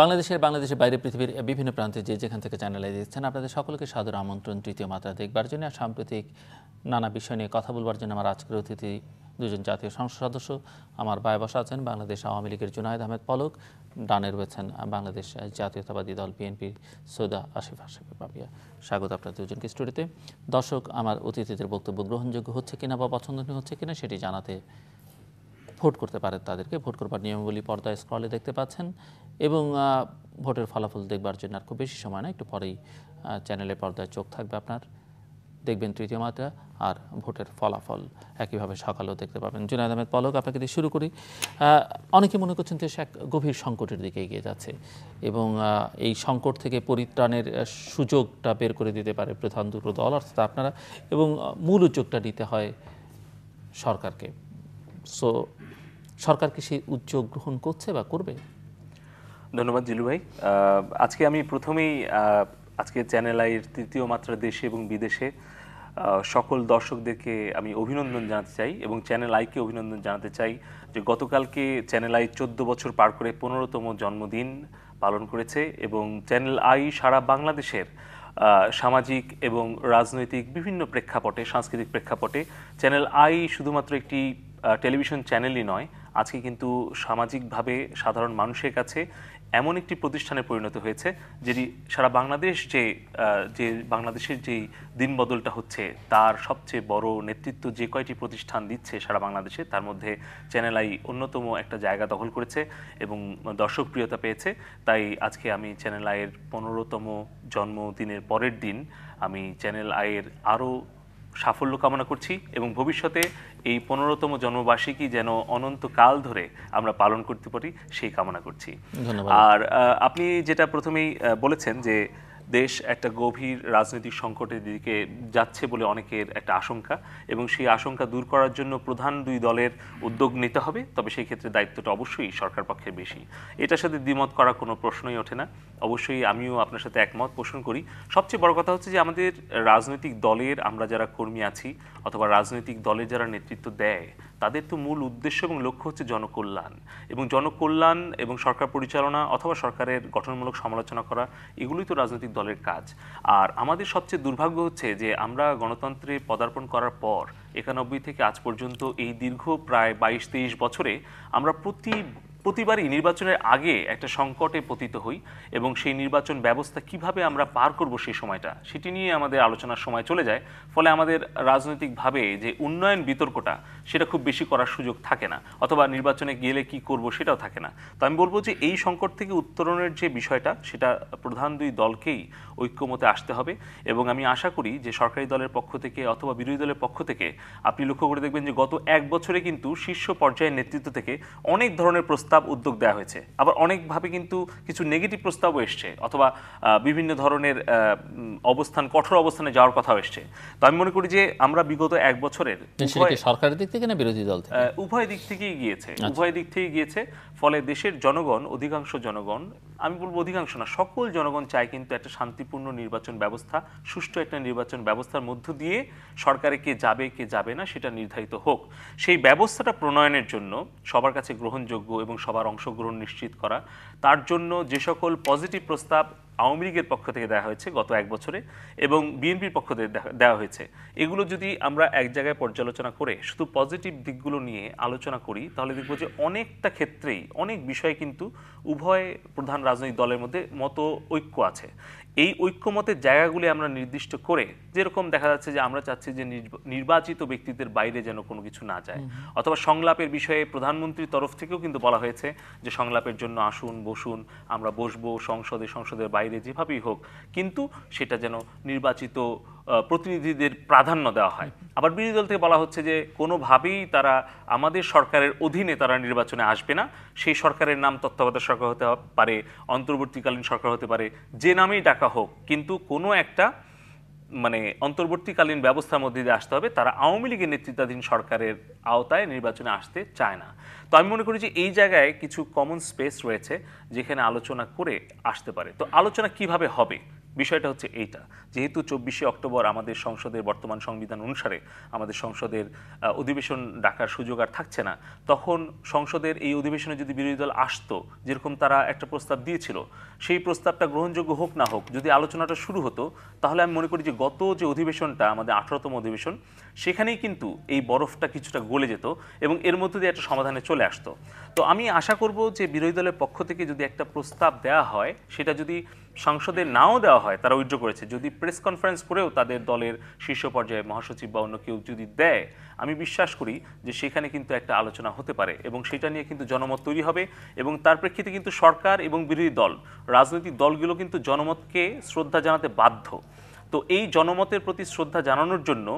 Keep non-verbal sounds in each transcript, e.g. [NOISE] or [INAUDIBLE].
বাংলাদেশের বাংলাদেশের বাইরে পৃথিবীর বিভিন্ন প্রান্তে যে যেখান থেকে চ্যানেলে দিচ্ছেন আপনাদের সকলকে সাদর আমন্ত্রণ তৃতীয় মাত্রা দেখবার জন্য সাম্প্রতিক নানা বিষয় নিয়ে কথা বলবার জন্য আমার আজকের অতিথি দুজন জাতীয় সংসদ সদস্য আমার ভাই বসা আছেন বাংলাদেশ আওয়ামী লীগের জুনায়দ আহমেদ পলক ডানে রয়েছেন বাংলাদেশ জাতীয়তাবাদী দল বিএনপির সৈদা আসিফ আসিফ পাপিয়া স্বাগত আপনার দুজনকে স্টুডিওতে দর্শক আমার অতিথিদের বক্তব্য গ্রহণযোগ্য হচ্ছে কিনা বা পছন্দনীয় হচ্ছে কিনা সেটি জানাতে ভোট করতে পারেন তাদেরকে ভোট করবার নিয়মগুলি পর্দায় স্ক্রলে দেখতে পাচ্ছেন এবং ভোটের ফলাফল দেখবার জন্য আর খুব বেশি সময় না একটু পরেই চ্যানেলে পর্দায় চোখ থাকবে আপনার দেখবেন তৃতীয় মাত্রা আর ভোটের ফলাফল একইভাবে সকালেও দেখতে পাবেন জুনায়দ আহমেদ পলক আপনাকে দিয়ে শুরু করি অনেকে মনে করছেন দেশ এক গভীর সংকটের দিকে এগিয়ে যাচ্ছে এবং এই সংকট থেকে পরিত্রাণের সুযোগটা বের করে দিতে পারে প্রধান দুটো দল অর্থাৎ আপনারা এবং মূল উদ্যোগটা নিতে হয় সরকারকে সো সরকার কি সেই উদ্যোগ গ্রহণ করছে বা করবে ধন্যবাদ জিলু ভাই আজকে আমি প্রথমেই আজকে চ্যানেল আইয়ের তৃতীয় মাত্রা দেশে এবং বিদেশে সকল দর্শকদেরকে আমি অভিনন্দন জানাতে চাই এবং চ্যানেল আইকে অভিনন্দন জানাতে চাই যে গতকালকে চ্যানেল আই চোদ্দ বছর পার করে পনেরোতম জন্মদিন পালন করেছে এবং চ্যানেল আই সারা বাংলাদেশের সামাজিক এবং রাজনৈতিক বিভিন্ন প্রেক্ষাপটে সাংস্কৃতিক প্রেক্ষাপটে চ্যানেল আই শুধুমাত্র একটি টেলিভিশন চ্যানেলই নয় আজকে কিন্তু সামাজিকভাবে সাধারণ মানুষের কাছে এমন একটি প্রতিষ্ঠানে পরিণত হয়েছে যেটি সারা বাংলাদেশ যে যে বাংলাদেশের যেই দিনবদলটা হচ্ছে তার সবচেয়ে বড় নেতৃত্ব যে কয়টি প্রতিষ্ঠান দিচ্ছে সারা বাংলাদেশে তার মধ্যে চ্যানেল আই অন্যতম একটা জায়গা দখল করেছে এবং দর্শকপ্রিয়তা পেয়েছে তাই আজকে আমি চ্যানেল আইয়ের পনেরোতম জন্মদিনের পরের দিন আমি চ্যানেল আইয়ের আরও সাফল্য কামনা করছি এবং ভবিষ্যতে এই পনেরোতম জন্মবার্ষিকী যেন অনন্তকাল ধরে আমরা পালন করতে পারি সেই কামনা করছি আর আপনি যেটা প্রথমেই বলেছেন যে দেশ একটা গভীর রাজনৈতিক সংকটের দিকে যাচ্ছে বলে অনেকের একটা আশঙ্কা এবং সেই আশঙ্কা দূর করার জন্য প্রধান দুই দলের উদ্যোগ নিতে হবে তবে সেই ক্ষেত্রে দায়িত্বটা অবশ্যই সরকার পক্ষের বেশি এটার সাথে দ্বিমত করা কোনো প্রশ্নই ওঠে না অবশ্যই আমিও আপনার সাথে একমত পোষণ করি সবচেয়ে বড় কথা হচ্ছে যে আমাদের রাজনৈতিক দলের আমরা যারা কর্মী আছি অথবা রাজনৈতিক দলের যারা নেতৃত্ব দেয় তাদের তো মূল উদ্দেশ্য এবং লক্ষ্য হচ্ছে জনকল্যাণ এবং জনকল্যাণ এবং সরকার পরিচালনা অথবা সরকারের গঠনমূলক সমালোচনা করা এগুলোই তো রাজনৈতিক দলের কাজ আর আমাদের সবচেয়ে দুর্ভাগ্য হচ্ছে যে আমরা গণতন্ত্রে পদার্পণ করার পর একানব্বই থেকে আজ পর্যন্ত এই দীর্ঘ প্রায় বাইশ তেইশ বছরে আমরা প্রতি প্রতিবারই নির্বাচনের আগে একটা সংকটে পতিত হই এবং সেই নির্বাচন ব্যবস্থা কিভাবে আমরা পার করব সেই সময়টা সেটি নিয়ে আমাদের আলোচনার সময় চলে যায় ফলে আমাদের রাজনৈতিকভাবে যে উন্নয়ন বিতর্কটা সেটা খুব বেশি করার সুযোগ থাকে না অথবা নির্বাচনে গেলে কি করব সেটাও থাকে না তো আমি বলবো যে এই সংকট থেকে উত্তরণের যে বিষয়টা সেটা প্রধান দুই দলকেই ঐক্যমতে আসতে হবে এবং আমি আশা করি যে সরকারি দলের পক্ষ থেকে অথবা বিরোধী দলের পক্ষ থেকে আপনি লক্ষ্য করে দেখবেন যে গত এক বছরে কিন্তু শীর্ষ পর্যায়ের নেতৃত্ব থেকে অনেক ধরনের প্রস্তাব প্রস্তাব উদ্যোগ দেওয়া হয়েছে আবার অনেকভাবে কিন্তু কিছু নেগেটিভ প্রস্তাবও এসছে অথবা বিভিন্ন ধরনের অবস্থান কঠোর অবস্থানে যাওয়ার কথাও এসছে তো আমি মনে করি যে আমরা বিগত এক বছরের মানে সরকারের দিক থেকে না বিরোধী দল উভয় দিক থেকেই গিয়েছে আচ্ছা। উভয় দিক থেকেই গিয়েছে ফলে দেশের জনগণ অধিকাংশ জনগণ আমি বলবো অধিকাংশ না সকল জনগণ চায় কিন্তু একটা শান্তিপূর্ণ নির্বাচন ব্যবস্থা সুষ্ঠু একটা নির্বাচন ব্যবস্থার মধ্য দিয়ে সরকারে কে যাবে কে যাবে না সেটা নির্ধারিত হোক সেই ব্যবস্থাটা প্রণয়নের জন্য সবার কাছে গ্রহণযোগ্য এবং সবার অংশগ্রহণ নিশ্চিত করা তার জন্য যে সকল পজিটিভ প্রস্তাব আওয়ামী লীগের পক্ষ থেকে দেওয়া হয়েছে গত এক বছরে এবং বিএনপির পক্ষ থেকে দেওয়া হয়েছে এগুলো যদি আমরা এক জায়গায় পর্যালোচনা করে শুধু পজিটিভ দিকগুলো নিয়ে আলোচনা করি তাহলে দেখব যে অনেকটা ক্ষেত্রেই অনেক বিষয়ে কিন্তু উভয় প্রধান রাজনৈতিক দলের মধ্যে মত ঐক্য আছে এই ঐক্যমতের জায়গাগুলি আমরা নির্দিষ্ট করে যেরকম দেখা যাচ্ছে যে আমরা চাচ্ছি যে নির্বাচিত ব্যক্তিদের বাইরে যেন কোনো কিছু না যায় অথবা সংলাপের বিষয়ে প্রধানমন্ত্রীর তরফ থেকেও কিন্তু বলা হয়েছে যে সংলাপের জন্য আসুন বসুন আমরা বসবো সংসদে সংসদের বাইরে যেভাবেই হোক কিন্তু সেটা যেন নির্বাচিত প্রতিনিধিদের প্রাধান্য দেওয়া হয় আবার বিরোধী দল থেকে বলা হচ্ছে যে কোনোভাবেই তারা আমাদের সরকারের অধীনে তারা নির্বাচনে আসবে না সেই সরকারের নাম তত্ত্বাবধায়ক সরকার হতে পারে অন্তর্বর্তীকালীন সরকার হতে পারে যে নামেই ডাকা হোক কিন্তু কোনো একটা মানে অন্তর্বর্তীকালীন ব্যবস্থার মধ্যে দিয়ে আসতে হবে তারা আওয়ামী লীগের নেতৃত্বাধীন সরকারের আওতায় নির্বাচনে আসতে চায় না তো আমি মনে করি যে এই জায়গায় কিছু কমন স্পেস রয়েছে যেখানে আলোচনা করে আসতে পারে তো আলোচনা কিভাবে হবে বিষয়টা হচ্ছে এইটা যেহেতু চব্বিশে অক্টোবর আমাদের সংসদের বর্তমান সংবিধান অনুসারে আমাদের সংসদের অধিবেশন ডাকার সুযোগ আর থাকছে না তখন সংসদের এই অধিবেশনে যদি বিরোধী দল আসতো যেরকম তারা একটা প্রস্তাব দিয়েছিল সেই প্রস্তাবটা গ্রহণযোগ্য হোক না হোক যদি আলোচনাটা শুরু হতো তাহলে আমি মনে করি যে গত যে অধিবেশনটা আমাদের আঠারোতম অধিবেশন সেখানেই কিন্তু এই বরফটা কিছুটা গলে যেত এবং এর মধ্যে দিয়ে একটা সমাধানে চলে আসতো তো আমি আশা করব যে বিরোধী দলের পক্ষ থেকে যদি একটা প্রস্তাব দেওয়া হয় সেটা যদি সংসদে নাও দেওয়া হয় তারা উইথড্র করেছে যদি প্রেস কনফারেন্স করেও তাদের দলের শীর্ষ পর্যায়ে মহাসচিব বা অন্য কেউ যদি দেয় আমি বিশ্বাস করি যে সেখানে কিন্তু একটা আলোচনা হতে পারে এবং সেটা নিয়ে কিন্তু জনমত তৈরি হবে এবং তার প্রেক্ষিতে কিন্তু সরকার এবং বিরোধী দল রাজনৈতিক দলগুলো কিন্তু জনমতকে শ্রদ্ধা জানাতে বাধ্য তো এই জনমতের প্রতি শ্রদ্ধা জানানোর জন্য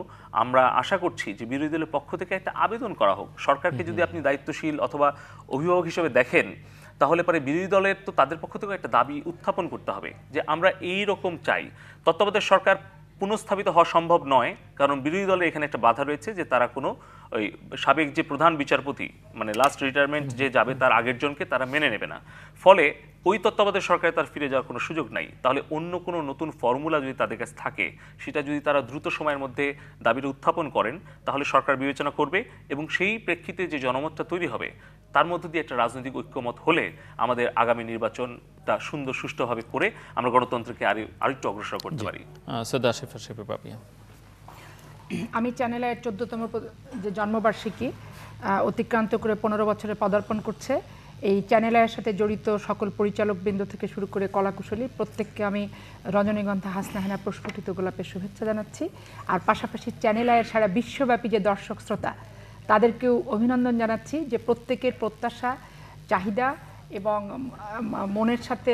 আমরা আশা করছি যে বিরোধী দলের পক্ষ থেকে একটা আবেদন করা হোক সরকারকে যদি আপনি দায়িত্বশীল অথবা অভিভাবক হিসেবে দেখেন তাহলে পরে বিরোধী দলের তো তাদের পক্ষ থেকে একটা দাবি উত্থাপন করতে হবে যে আমরা এই রকম চাই তত্ত্বাবধায়ক সরকার পুনঃস্থাপিত হওয়া সম্ভব নয় কারণ বিরোধী দলের এখানে একটা বাধা রয়েছে যে তারা কোনো ওই সাবেক যে প্রধান বিচারপতি মানে লাস্ট রিটায়ারমেন্ট যে যাবে তার আগের জনকে তারা মেনে নেবে না ফলে ওই তত্ত্বাবধায়ক সরকারে তার ফিরে যাওয়ার কোনো সুযোগ নাই তাহলে অন্য কোনো নতুন ফর্মুলা যদি তাদের কাছে থাকে সেটা যদি তারা দ্রুত সময়ের মধ্যে দাবিটা উত্থাপন করেন তাহলে সরকার বিবেচনা করবে এবং সেই প্রেক্ষিতে যে জনমতটা তৈরি হবে তার মধ্য দিয়ে একটা রাজনৈতিক ঐক্যমত হলে আমাদের আগামী নির্বাচন তা সুন্দর সুষ্ঠুভাবে করে আমরা গণতন্ত্রকে আরও আরেকটু অগ্রসর করতে পারি আমি চ্যানেলের চোদ্দতম যে জন্মবার্ষিকী অতিক্রান্ত করে পনেরো বছরে পদার্পণ করছে এই চ্যানেল আয়ের সাথে জড়িত সকল পরিচালক বিন্দু থেকে শুরু করে কলাকুশলী প্রত্যেককে আমি রজনীগন্ধা হাসনাহানা প্রস্ফুটিত গোলাপের শুভেচ্ছা জানাচ্ছি আর পাশাপাশি চ্যানেল আয়ের সারা বিশ্বব্যাপী যে দর্শক শ্রোতা তাদেরকেও অভিনন্দন জানাচ্ছি যে প্রত্যেকের প্রত্যাশা চাহিদা এবং মনের সাথে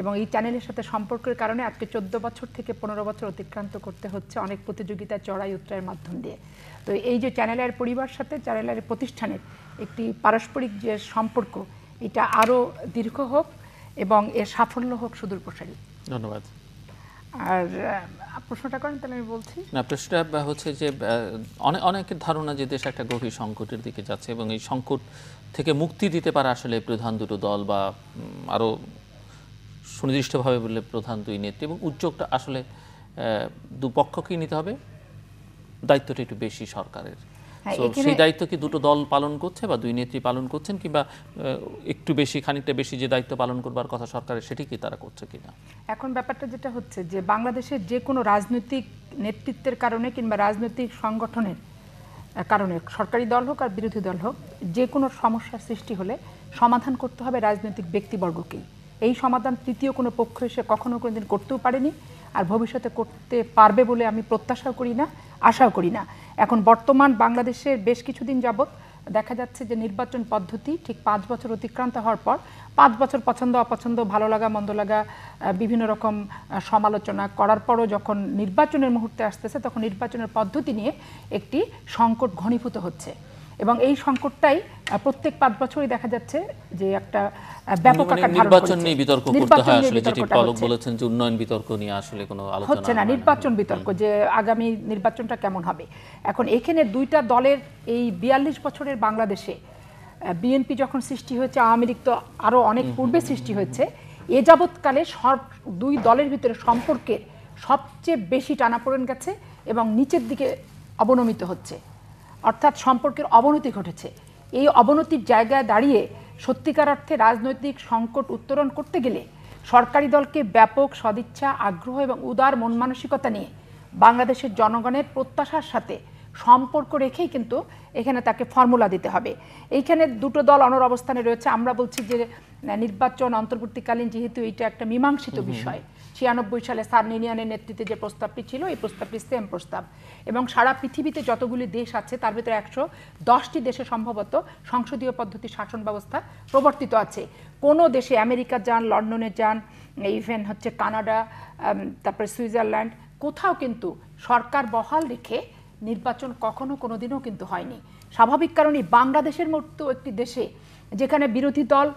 এবং এই চ্যানেলের সাথে সম্পর্কের কারণে আজকে চোদ্দ বছর থেকে পনেরো বছর অতিক্রান্ত করতে হচ্ছে অনেক প্রতিযোগিতায় চড়াই উত্তরের মাধ্যম দিয়ে তো এই যে চ্যানেলের পরিবার সাথে চ্যানেলের প্রতিষ্ঠানের একটি পারস্পরিক যে সম্পর্ক এটা আরও দীর্ঘ হোক এবং এর সাফল্য হোক সুদূর প্রসারী ধন্যবাদ আর প্রশ্নটা করেন তাহলে আমি বলছি না প্রশ্নটা হচ্ছে যে অনেক অনেকের ধারণা যে দেশ একটা গভীর সংকটের দিকে যাচ্ছে এবং এই সংকট থেকে মুক্তি দিতে পারে আসলে প্রধান দুটো দল বা আরও সুনির্দিষ্টভাবে বললে প্রধান দুই নেত্রী এবং উদ্যোগটা আসলে দুপক্ষকেই নিতে হবে দায়িত্বটা একটু বেশি সরকারের হ্যাঁ, সেই দায়িত্ব কি দুটো দল পালন করছে বা দুই নেত্রী পালন করছেন কিংবা একটু বেশি খানিকটা বেশি যে দায়িত্ব পালন করবার কথা সরকারের সেটি কি তারা করছে কিনা এখন ব্যাপারটা যেটা হচ্ছে যে বাংলাদেশের যে কোনো রাজনৈতিক নেতৃত্বের কারণে কিংবা রাজনৈতিক সংগঠনের কারণে সরকারি দল হোক আর বিরোধী দল হোক যে কোনো সমস্যার সৃষ্টি হলে সমাধান করতে হবে রাজনৈতিক ব্যক্তিবর্গকেই এই সমাধান তৃতীয় কোনো পক্ষ এসে কখনো কোনো দিন করতেও পারেনি আর ভবিষ্যতে করতে পারবে বলে আমি প্রত্যাশাও করি না আশাও করি না এখন বর্তমান বাংলাদেশের বেশ কিছুদিন যাবৎ দেখা যাচ্ছে যে নির্বাচন পদ্ধতি ঠিক পাঁচ বছর অতিক্রান্ত হওয়ার পর পাঁচ বছর পছন্দ অপছন্দ ভালো লাগা মন্দ লাগা বিভিন্ন রকম সমালোচনা করার পরও যখন নির্বাচনের মুহূর্তে আসতেছে তখন নির্বাচনের পদ্ধতি নিয়ে একটি সংকট ঘনীভূত হচ্ছে এবং এই সংকটটাই প্রত্যেক পাঁচ বছরই দেখা যাচ্ছে যে একটা ব্যাপক মানে নির্বাচন নিয়ে বিতর্ক করতে হয় আসলে যেটি পলক বলেছেন যে উন্নয়ন বিতর্ক নিয়ে আসলে কোনো আলোচনা হচ্ছে না নির্বাচন বিতর্ক যে আগামী নির্বাচনটা কেমন হবে এখন এখানে দুইটা দলের এই বিয়াল্লিশ বছরের বাংলাদেশে বিএনপি যখন সৃষ্টি হয়েছে আওয়ামী লীগ তো আরও অনেক পূর্বে সৃষ্টি হয়েছে এ যাবৎকালে সব দুই দলের ভিতরে সম্পর্কের সবচেয়ে বেশি টানাপোড়েন গেছে এবং নিচের দিকে অবনমিত হচ্ছে অর্থাৎ সম্পর্কের অবনতি ঘটেছে এই অবনতির জায়গায় দাঁড়িয়ে সত্যিকার অর্থে রাজনৈতিক সংকট উত্তরণ করতে গেলে সরকারি দলকে ব্যাপক সদিচ্ছা আগ্রহ এবং উদার মন মানসিকতা নিয়ে বাংলাদেশের জনগণের প্রত্যাশার সাথে সম্পর্ক রেখেই কিন্তু এখানে তাকে ফর্মুলা দিতে হবে এইখানে দুটো দল অনর অবস্থানে রয়েছে আমরা বলছি যে নির্বাচন অন্তর্বর্তীকালীন যেহেতু এটা একটা মীমাংসিত বিষয় ছিয়ানব্বই সালে সার ইউনিয়নের নেতৃত্বে যে প্রস্তাবটি ছিল এই প্রস্তাবটি সেম প্রস্তাব এবং সারা পৃথিবীতে যতগুলি দেশ আছে তার ভিতরে একশো দশটি দেশে সম্ভবত সংসদীয় পদ্ধতি শাসন ব্যবস্থা প্রবর্তিত আছে কোনো দেশে আমেরিকা যান লন্ডনে যান ইভেন হচ্ছে কানাডা তারপরে সুইজারল্যান্ড কোথাও কিন্তু সরকার বহাল রেখে নির্বাচন কখনো কোনো দিনও কিন্তু হয়নি স্বাভাবিক কারণে বাংলাদেশের মতো একটি দেশে যেখানে বিরোধী দল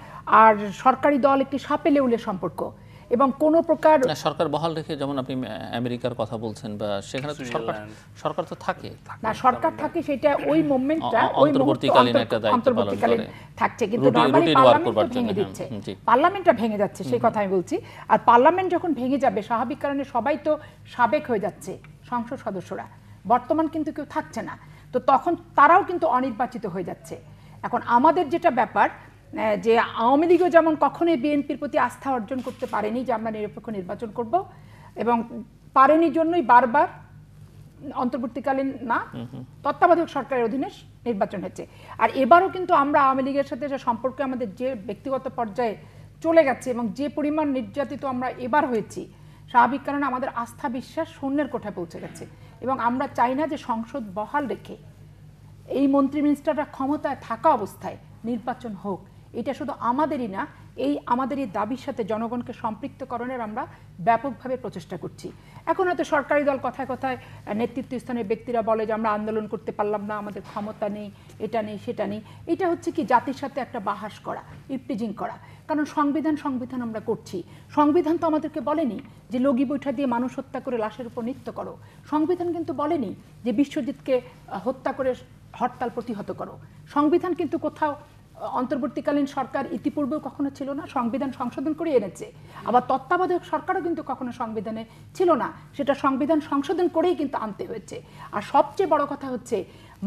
আর সরকারি দল একটি সাপে লেউলে সম্পর্ক এবং কোন প্রকার সরকার বহাল রেখে যেমন আপনি আমেরিকার কথা বলছেন বা সেখানে তো সরকার সরকার তো থাকে না সরকার থাকে সেটা ওই মোমেন্টটা ওই অন্তর্বর্তীকালীন একটা দায়িত্ব পালন করে থাকছে কিন্তু নরমালি পার্লামেন্ট ভেঙে দিচ্ছে পার্লামেন্টটা ভেঙে যাচ্ছে সেই কথা আমি বলছি আর পার্লামেন্ট যখন ভেঙে যাবে স্বাভাবিক কারণে সবাই তো সাবেক হয়ে যাচ্ছে সংসদ সদস্যরা বর্তমান কিন্তু কেউ থাকছে না তো তখন তারাও কিন্তু অনির্বাচিত হয়ে যাচ্ছে এখন আমাদের যেটা ব্যাপার যে আওয়ামী লীগও যেমন কখনোই বিএনপির প্রতি আস্থা অর্জন করতে পারেনি যে আমরা নিরপেক্ষ নির্বাচন করব এবং পারেনি জন্যই বারবার অন্তর্বর্তীকালীন না তত্ত্বাবধায়ক সরকারের অধীনে নির্বাচন হয়েছে আর এবারও কিন্তু আমরা আওয়ামী লীগের সাথে যে সম্পর্কে আমাদের যে ব্যক্তিগত পর্যায়ে চলে গেছে এবং যে পরিমাণ নির্যাতিত আমরা এবার হয়েছি স্বাভাবিক কারণে আমাদের আস্থা বিশ্বাস শূন্যের কোঠায় পৌঁছে গেছে এবং আমরা চাই না যে সংসদ বহাল রেখে এই মন্ত্রী মিনিস্টাররা ক্ষমতায় থাকা অবস্থায় নির্বাচন হোক এটা শুধু আমাদেরই না এই আমাদের এই দাবির সাথে জনগণকে সম্পৃক্তকরণের আমরা ব্যাপকভাবে প্রচেষ্টা করছি এখন হয়তো সরকারি দল কথায় কথায় স্থানের ব্যক্তিরা বলে যে আমরা আন্দোলন করতে পারলাম না আমাদের ক্ষমতা নেই এটা নেই সেটা নেই এটা হচ্ছে কি জাতির সাথে একটা বাহাস করা ইপটিজিং করা কারণ সংবিধান সংবিধান আমরা করছি সংবিধান তো আমাদেরকে বলেনি যে লগি বৈঠা দিয়ে মানুষ হত্যা করে লাশের উপর নৃত্য করো সংবিধান কিন্তু বলেনি যে বিশ্বজিৎকে হত্যা করে হরতাল প্রতিহত করো সংবিধান কিন্তু কোথাও অন্তর্বর্তীকালীন সরকার ইতিপূর্বেও কখনো ছিল না সংবিধান সংশোধন করে এনেছে আবার তত্ত্বাবধায়ক সরকারও কিন্তু কখনো সংবিধানে ছিল না সেটা সংবিধান সংশোধন করেই কিন্তু আনতে হয়েছে আর সবচেয়ে বড় কথা হচ্ছে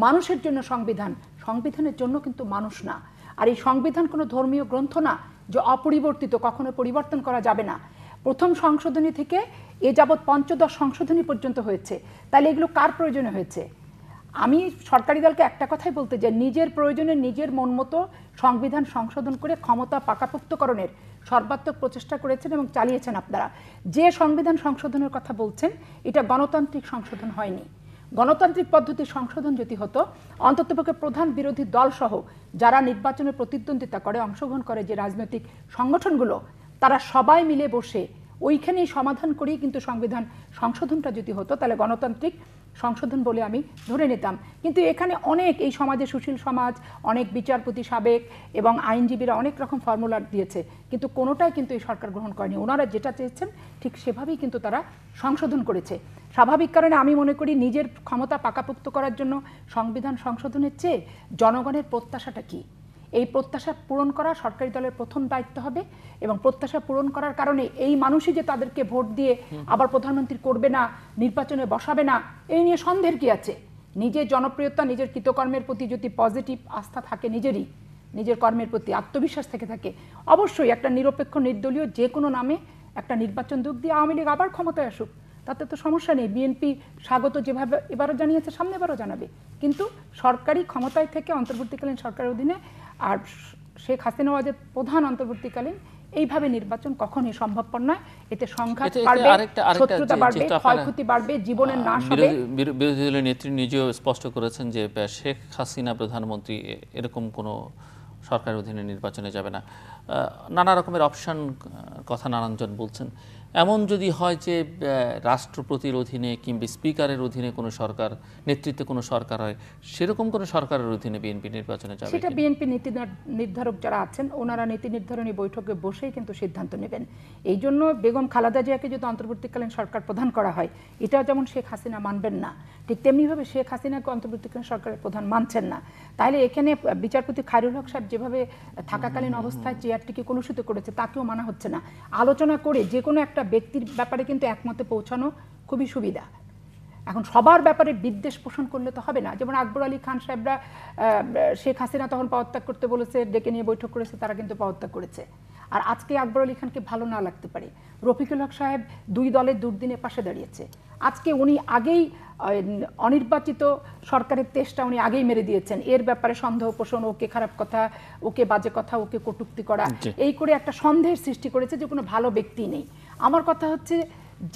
মানুষের জন্য সংবিধান সংবিধানের জন্য কিন্তু মানুষ না আর এই সংবিধান কোনো ধর্মীয় গ্রন্থ না যে অপরিবর্তিত কখনো পরিবর্তন করা যাবে না প্রথম সংশোধনী থেকে এ যাবৎ পঞ্চদশ সংশোধনী পর্যন্ত হয়েছে তাহলে এগুলো কার প্রয়োজনে হয়েছে আমি সরকারি দলকে একটা কথাই বলতে চাই নিজের প্রয়োজনে নিজের মন মতো সংবিধান সংশোধন করে ক্ষমতা পাকাপোক্তকরণের সর্বাত্মক প্রচেষ্টা করেছেন এবং চালিয়েছেন আপনারা যে সংবিধান সংশোধনের কথা বলছেন এটা গণতান্ত্রিক সংশোধন হয়নি গণতান্ত্রিক পদ্ধতি সংশোধন যদি হতো অন্ততপক্ষে প্রধান বিরোধী দলসহ যারা নির্বাচনে প্রতিদ্বন্দ্বিতা করে অংশগ্রহণ করে যে রাজনৈতিক সংগঠনগুলো তারা সবাই মিলে বসে ওইখানেই সমাধান করেই কিন্তু সংবিধান সংশোধনটা যদি হতো তাহলে গণতান্ত্রিক সংশোধন বলে আমি ধরে নিতাম কিন্তু এখানে অনেক এই সমাজে সুশীল সমাজ অনেক বিচারপতি সাবেক এবং আইনজীবীরা অনেক রকম ফর্মুলা দিয়েছে কিন্তু কোনোটাই কিন্তু এই সরকার গ্রহণ করেনি ওনারা যেটা চেয়েছেন ঠিক সেভাবেই কিন্তু তারা সংশোধন করেছে স্বাভাবিক কারণে আমি মনে করি নিজের ক্ষমতা পাকাপোক্ত করার জন্য সংবিধান সংশোধনের চেয়ে জনগণের প্রত্যাশাটা কী এই প্রত্যাশা পূরণ করা সরকারি দলের প্রথম দায়িত্ব হবে এবং প্রত্যাশা পূরণ করার কারণে এই মানুষই যে তাদেরকে ভোট দিয়ে আবার প্রধানমন্ত্রী করবে না নির্বাচনে বসাবে না এই নিয়ে সন্দেহের কি আছে নিজের জনপ্রিয়তা নিজের কৃতকর্মের প্রতি যদি পজিটিভ আস্থা থাকে নিজেরই নিজের কর্মের প্রতি আত্মবিশ্বাস থেকে থাকে অবশ্যই একটা নিরপেক্ষ নির্দলীয় যে কোনো নামে একটা নির্বাচন যোগ দিয়ে আওয়ামী লীগ আবার ক্ষমতায় আসুক তাতে তো সমস্যা নেই বিএনপি স্বাগত যেভাবে এবারও জানিয়েছে সামনে এবারও জানাবে কিন্তু সরকারি ক্ষমতায় থেকে অন্তর্বর্তীকালীন সরকারের অধীনে আর শেখ হাসিনা ওয়াজের প্রধান অন্তর্বর্তীকালীন এইভাবে নির্বাচন কখনই সম্ভবপর নয় এতে সংঘাত বাড়বে শত্রুতা বাড়বে ক্ষয়ক্ষতি বাড়বে জীবনের নাশ হবে বিরোধী দলের নেত্রী নিজেও স্পষ্ট করেছেন যে শেখ হাসিনা প্রধানমন্ত্রী এরকম কোনো সরকার অধীনে নির্বাচনে যাবে না নানা রকমের অপশন কথা নানানজন বলছেন এমন যদি হয় যে রাষ্ট্রপতির অধীনে কিংবা স্পিকারের অধীনে কোনো সরকার নেতৃত্বে কোনো সরকার হয় সেরকম কোনো সরকারের অধীনে বিএনপি নির্বাচনে যাবে সেটা বিএনপি নীতি নির্ধারক যারা আছেন ওনারা নীতি নির্ধারণী বৈঠকে বসেই কিন্তু সিদ্ধান্ত নেবেন এই জন্য বেগম খালাদা জিয়াকে যদি অন্তর্বর্তীকালীন সরকার প্রধান করা হয় এটা যেমন শেখ হাসিনা মানবেন না ঠিক তেমনিভাবে শেখ হাসিনাকে অন্তর্বর্তীকালীন সরকারের প্রধান মানছেন না তাহলে এখানে বিচারপতি খায়রুল হক সাহেব যেভাবে থাকাকালীন অবস্থায় চেয়ারটিকে কলুষিত করেছে তাকেও মানা হচ্ছে না আলোচনা করে যে কোনো একটা ব্যক্তির ব্যাপারে কিন্তু একমতে পৌঁছানো খুবই সুবিধা এখন সবার ব্যাপারে বিদ্বেষ পোষণ করলে তো হবে না যেমন আকবর আলী খান সাহেবরা শেখ হাসিনা তখন পদত্যাগ করতে বলেছে ডেকে নিয়ে বৈঠক করেছে তারা কিন্তু পদত্যাগ করেছে আর আজকে আকবর আলী খানকে ভালো না লাগতে পারে রফিকুল হক সাহেব দুই দলের দুর্দিনে পাশে দাঁড়িয়েছে আজকে উনি আগেই অনির্বাচিত সরকারের তেষ্টা উনি আগেই মেরে দিয়েছেন এর ব্যাপারে সন্দেহ পোষণ ওকে খারাপ কথা ওকে বাজে কথা ওকে কটুক্তি করা এই করে একটা সন্দেহের সৃষ্টি করেছে যে কোনো ভালো ব্যক্তি নেই আমার কথা হচ্ছে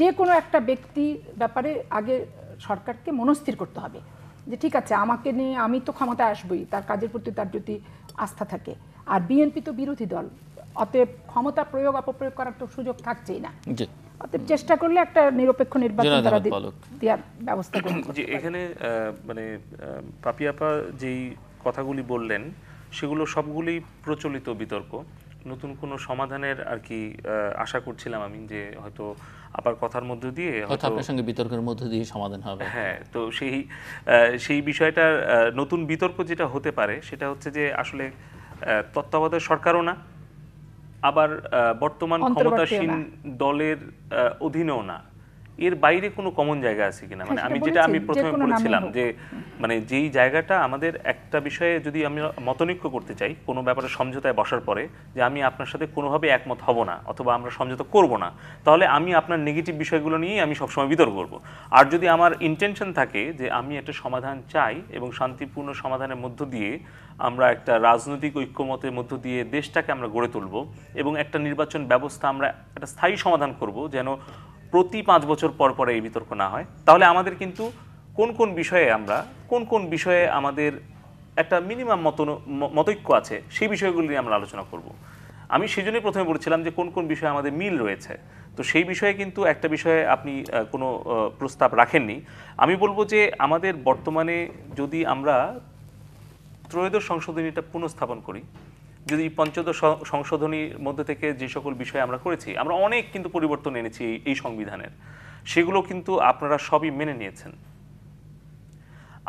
যে কোনো একটা ব্যক্তির ব্যাপারে আগে সরকারকে মনস্থির করতে হবে যে ঠিক আছে আমাকে নিয়ে আমি তো ক্ষমতায় আসবই তার কাজের প্রতি তার যদি আস্থা থাকে আর বিএনপি তো বিরোধী দল অতএব ক্ষমতা প্রয়োগ অপপ্রয়োগ করার তো সুযোগ থাকছেই না অতএব চেষ্টা করলে একটা নিরপেক্ষ নির্বাচন তারা দেওয়ার ব্যবস্থা করতে এখানে মানে পাপিয়াপা যেই কথাগুলি বললেন সেগুলো সবগুলি প্রচলিত বিতর্ক নতুন কোনো সমাধানের আর কি আশা করছিলাম আমি যে হয়তো আবার কথার মধ্য দিয়ে হয়তো আপনার সঙ্গে বিতর্কের মধ্য দিয়ে সমাধান হবে হ্যাঁ তো সেই সেই বিষয়টা নতুন বিতর্ক যেটা হতে পারে সেটা হচ্ছে যে আসলে তত্ত্বাবধায়ক সরকারও না আবার বর্তমান ক্ষমতাসীন দলের অধীনেও না এর বাইরে কোনো কমন জায়গা আছে কিনা মানে হ্যাঁ, আমি যেটা আমি প্রথমে বলেছিলাম যে মানে যেই জায়গাটা আমাদের একটা বিষয়ে যদি আমি মতনৈক্য করতে চাই কোনো ব্যাপারে সমঝোতায় বসার পরে যে আমি আপনার সাথে কোনোভাবে একমত হব না অথবা আমরা সমঝোতা করব না তাহলে আমি আপনার নেগেটিভ বিষয়গুলো নিয়েই আমি সবসময় বিতর্ক করব আর যদি আমার ইন্টেনশন থাকে যে আমি একটা সমাধান চাই এবং শান্তিপূর্ণ সমাধানের মধ্য দিয়ে আমরা একটা রাজনৈতিক ঐক্যমতের মধ্য দিয়ে দেশটাকে আমরা গড়ে তুলব এবং একটা নির্বাচন ব্যবস্থা আমরা একটা স্থায়ী সমাধান করব যেন প্রতি পাঁচ বছর পর পর এই বিতর্ক না হয় তাহলে আমাদের কিন্তু কোন কোন বিষয়ে আমরা কোন কোন বিষয়ে আমাদের একটা মিনিমাম মত মতৈক্য আছে সেই বিষয়গুলি নিয়ে আমরা আলোচনা করব আমি সেই জন্যই প্রথমে বলেছিলাম যে কোন কোন বিষয়ে আমাদের মিল রয়েছে তো সেই বিষয়ে কিন্তু একটা বিষয়ে আপনি কোনো প্রস্তাব রাখেননি আমি বলবো যে আমাদের বর্তমানে যদি আমরা ত্রয়োদশ সংশোধনীটা পুনঃস্থাপন করি যদি পঞ্চদশ সংশোধনীর মধ্যে থেকে যে সকল বিষয় আমরা করেছি আমরা অনেক কিন্তু পরিবর্তন এনেছি এই সংবিধানের সেগুলো কিন্তু আপনারা সবই মেনে নিয়েছেন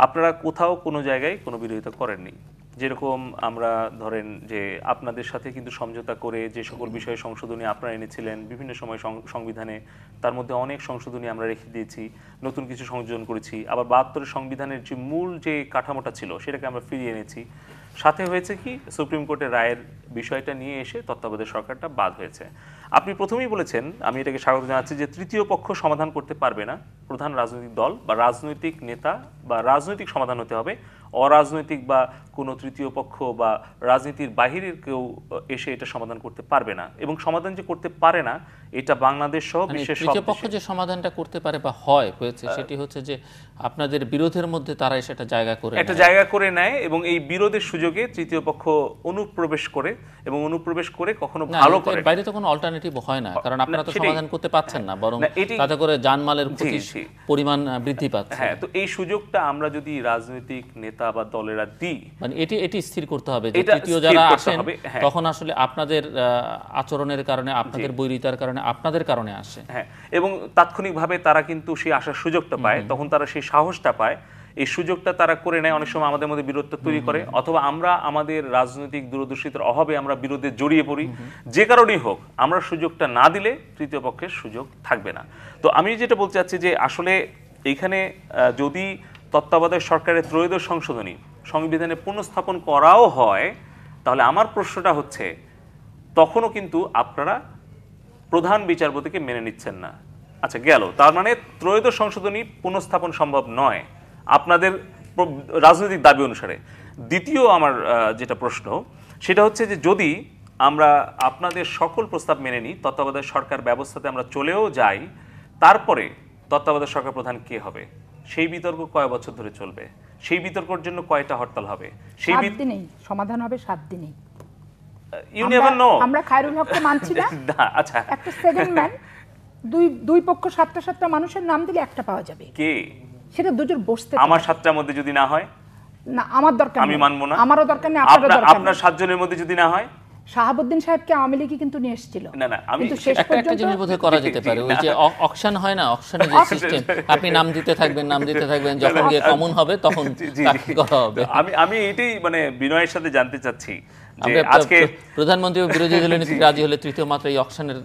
আপনারা কোথাও কোনো জায়গায় কোনো বিরোধিতা করেননি যেরকম আমরা ধরেন যে আপনাদের সাথে কিন্তু সমঝোতা করে যে সকল বিষয়ে সংশোধনী আপনারা এনেছিলেন বিভিন্ন সময় সংবিধানে তার মধ্যে অনেক সংশোধনী আমরা রেখে দিয়েছি নতুন কিছু সংযোজন করেছি আবার বাহাত্তরের সংবিধানের যে মূল যে কাঠামোটা ছিল সেটাকে আমরা ফিরিয়ে এনেছি সাথে হয়েছে কি সুপ্রিম কোর্টের রায়ের বিষয়টা নিয়ে এসে তত্ত্বাবধায়ক সরকারটা বাদ হয়েছে আপনি প্রথমেই বলেছেন আমি এটাকে স্বাগত জানাচ্ছি যে তৃতীয় পক্ষ সমাধান করতে পারবে না প্রধান রাজনৈতিক দল বা রাজনৈতিক নেতা বা রাজনৈতিক সমাধান হতে হবে অরাজনৈতিক বা কোনো তৃতীয় পক্ষ বা রাজনীতির বাহিরের কেউ এসে এটা সমাধান করতে পারবে না এবং সমাধান যে করতে পারে না এটা বাংলাদেশ সহ মানে বিশ্বের তৃতীয় পক্ষ যে সমাধানটা করতে পারে বা হয় হয়েছে সেটি হচ্ছে যে আপনাদের বিরোধের মধ্যে তারাই সেটা জায়গা করে একটা জায়গা করে নেয় এবং এই বিরোধের সুযোগে তৃতীয় পক্ষ অনুপ্রবেশ করে এবং অনুপ্রবেশ করে কখনো ভালো করে বাইরে তো কোনো অল্টারনেটিভ হয় না কারণ আপনারা তো সমাধান করতে পাচ্ছেন না হ্যাঁ। বরং তাতে করে জানমালের পরিমাণ বৃদ্ধি পাচ্ছে হ্যাঁ তো এই সুযোগটা আমরা যদি রাজনৈতিক নেতা বা দলেরা দিই মানে এটি এটি স্থির করতে হবে যে তৃতীয় যারা আসেন হ্যাঁ। তখন আসলে আপনাদের আচরণের কারণে আপনাদের বৈরিতার কারণে আপনাদের কারণে আসে হ্যাঁ এবং তাৎক্ষণিকভাবে তারা কিন্তু সেই আসার সুযোগটা পায় তখন তারা সেই সাহসটা পায় এই সুযোগটা তারা করে নেয় অনেক সময় আমাদের মধ্যে বিরোধটা তৈরি করে অথবা আমরা আমাদের রাজনৈতিক দূরদর্শিতার অভাবে আমরা বিরোধে জড়িয়ে পড়ি যে কারণেই হোক আমরা সুযোগটা না দিলে তৃতীয় পক্ষের সুযোগ থাকবে না তো আমি যেটা বলতে চাচ্ছি যে আসলে এখানে যদি তত্ত্বাবধায়ক সরকারের ত্রয়োদশ সংশোধনী সংবিধানে পুনঃস্থাপন করাও হয় তাহলে আমার প্রশ্নটা হচ্ছে তখনও কিন্তু আপনারা প্রধান বিচারপতিকে মেনে নিচ্ছেন না আচ্ছা গেল তার মানে ত্রয়োদশ সংশোধনী পুনঃস্থাপন সম্ভব নয় আপনাদের রাজনৈতিক দাবি অনুসারে দ্বিতীয় আমার যেটা প্রশ্ন সেটা হচ্ছে যে যদি আমরা আপনাদের সকল প্রস্তাব মেনে নিই তত্ত্বাবধায়ক সরকার ব্যবস্থাতে আমরা চলেও যাই তারপরে তত্ত্বাবধায়ক সরকার প্রধান কে হবে সেই বিতর্ক কয় বছর ধরে চলবে সেই বিতর্কের জন্য কয়টা হরতাল হবে সেই দিনেই সমাধান হবে সাত দিনেই ইউ নেভার নো আমরা খায়রুল হককে মানছি না [LAUGHS] আচ্ছা একটা সেকেন্ড ম্যান [LAUGHS] দুই দুই পক্ষ সাতটা সাতটা মানুষের নাম দিলে একটা পাওয়া যাবে কে সেটা দুজন বসতে আমার সাতটার মধ্যে যদি না হয় না আমার দরকার আমি মানবো না আমারও দরকার নেই আপনার সাতজনের মধ্যে যদি না হয় শাহাবুদ্দিন সাহেবকে আওয়ামী লীগই কিন্তু নিয়ে এসেছিল না না আমি কিন্তু শেষ পর্যন্ত একটা জিনিস বোধহয় করা যেতে পারে ওই যে অকশন হয় না অকশনে যে সিস্টেম আপনি নাম দিতে থাকবেন নাম দিতে থাকবেন যখন গিয়ে কমন হবে তখন করা হবে আমি আমি এটাই মানে বিনয়ের সাথে জানতে চাচ্ছি আজকে প্রধানমন্ত্রী বিরোধী দলের নীতি রাজি হলে তৃতীয় মাত্রা এই অকশনের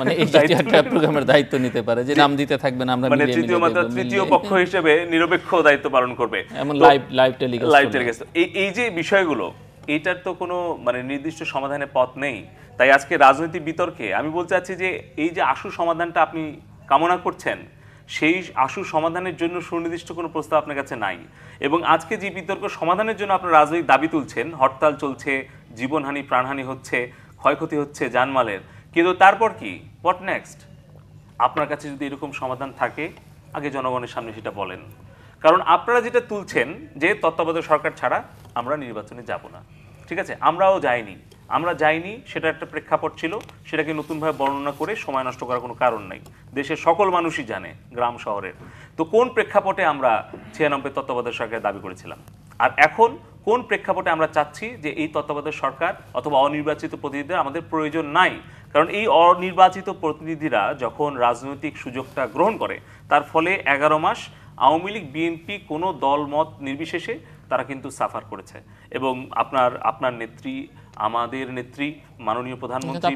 মানে এই জাতীয় একটা প্রোগ্রামের দায়িত্ব নিতে পারে যে নাম দিতে থাকবেন আমরা মানে তৃতীয় মাত্রা তৃতীয় পক্ষ হিসেবে নিরপেক্ষ দায়িত্ব পালন করবে এমন live live telecast live telecast এই এই যে বিষয়গুলো এটার তো কোনো মানে নির্দিষ্ট সমাধানের পথ নেই তাই আজকে রাজনৈতিক বিতর্কে আমি বলতে চাচ্ছি যে এই যে আশু সমাধানটা আপনি কামনা করছেন সেই আশু সমাধানের জন্য সুনির্দিষ্ট কোনো প্রস্তাব আপনার কাছে নাই এবং আজকে যে বিতর্ক সমাধানের জন্য আপনার রাজনৈতিক দাবি তুলছেন হরতাল চলছে জীবনহানি প্রাণহানি হচ্ছে ক্ষয়ক্ষতি হচ্ছে জানমালের কিন্তু তারপর কি হোয়াট নেক্সট আপনার কাছে যদি এরকম সমাধান থাকে আগে জনগণের সামনে সেটা বলেন কারণ আপনারা যেটা তুলছেন যে তত্ত্বাবধায়ক সরকার ছাড়া আমরা নির্বাচনে যাব না ঠিক আছে আমরাও যাইনি আমরা যাইনি সেটা একটা প্রেক্ষাপট ছিল সেটাকে নতুনভাবে বর্ণনা করে সময় নষ্ট করার কোনো কারণ নাই দেশের সকল মানুষই জানে গ্রাম শহরের তো কোন প্রেক্ষাপটে আমরা ছিয়ানব্বই তত্ত্বাবধায়ক সরকারের দাবি করেছিলাম আর এখন কোন প্রেক্ষাপটে আমরা চাচ্ছি যে এই তত্ত্বাবধায়ক সরকার অথবা অনির্বাচিত প্রতিনিধিদের আমাদের প্রয়োজন নাই কারণ এই অনির্বাচিত প্রতিনিধিরা যখন রাজনৈতিক সুযোগটা গ্রহণ করে তার ফলে এগারো মাস আওয়ামী লীগ বিএনপি কোনো দলমত নির্বিশেষে তারা কিন্তু সাফার করেছে এবং আপনার আপনার নেত্রী আমাদের নেত্রী মাননীয় প্রধানমন্ত্রী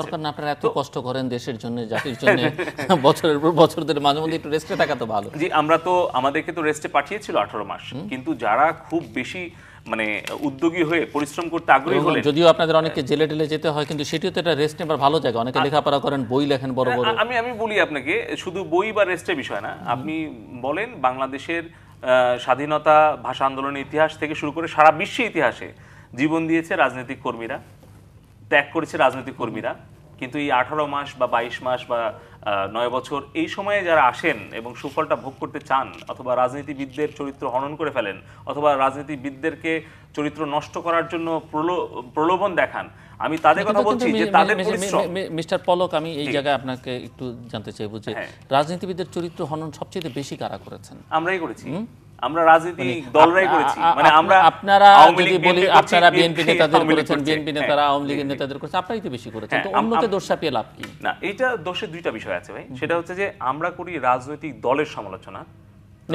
দরকার না আপনারা এত কষ্ট করেন দেশের জন্য জাতির জন্য [LAUGHS] বছরের পর বছর ধরে মাঝে মধ্যে একটু রেস্টে থাকা তো ভালো জি আমরা তো আমাদেরকে তো রেস্টে পাঠিয়েছিল আঠারো মাস কিন্তু যারা খুব বেশি মানে উদ্যোগী হয়ে পরিশ্রম করতে আগ্রহী হলেন যদিও আপনাদের অনেকে জেলে টেলে যেতে হয় কিন্তু সেটিও তো একটা রেস্ট নেবার ভালো জায়গা অনেকে লেখাপড়া করেন বই লেখেন বড় বড় আমি আমি বলি আপনাকে শুধু বই বা রেস্টের বিষয় না আপনি বলেন বাংলাদেশের স্বাধীনতা ভাষা আন্দোলনের ইতিহাস থেকে শুরু করে সারা বিশ্বের ইতিহাসে জীবন দিয়েছে রাজনৈতিক কর্মীরা ত্যাগ করেছে রাজনৈতিক কর্মীরা কিন্তু এই আঠারো মাস বা বাইশ মাস বা নয় বছর এই সময়ে যারা আসেন এবং সুফলটা ভোগ করতে চান অথবা রাজনীতিবিদদের চরিত্র হনন করে ফেলেন অথবা রাজনীতিবিদদেরকে চরিত্র নষ্ট করার জন্য প্রলোভন দেখান আমি তাদের কথা বলছি যে তাদের পরিশ্রম মিস্টার পলক আমি এই জায়গায় আপনাকে একটু জানতে চাইবো যে হ্যাঁ। রাজনীতিবিদদের চরিত্র হনন সবচেয়ে বেশি কারা করেছেন আমরাই করেছি আমরা রাজনীতি মানে দলরাই করেছি মানে আমরা আপনারা যদি বলি আপনারা হ্যাঁ, বিএনপি নেতাদের করেছেন বিএনপি নেতারা আওয়ামী লীগের নেতাদের করেছে আপনারাই তো বেশি করেছেন হ্যাঁ, তো অন্যকে দোষ চাপিয়ে লাভ কি না এটা দোষে দুইটা বিষয় আছে ভাই সেটা হচ্ছে যে আমরা করি রাজনৈতিক দলের সমালোচনা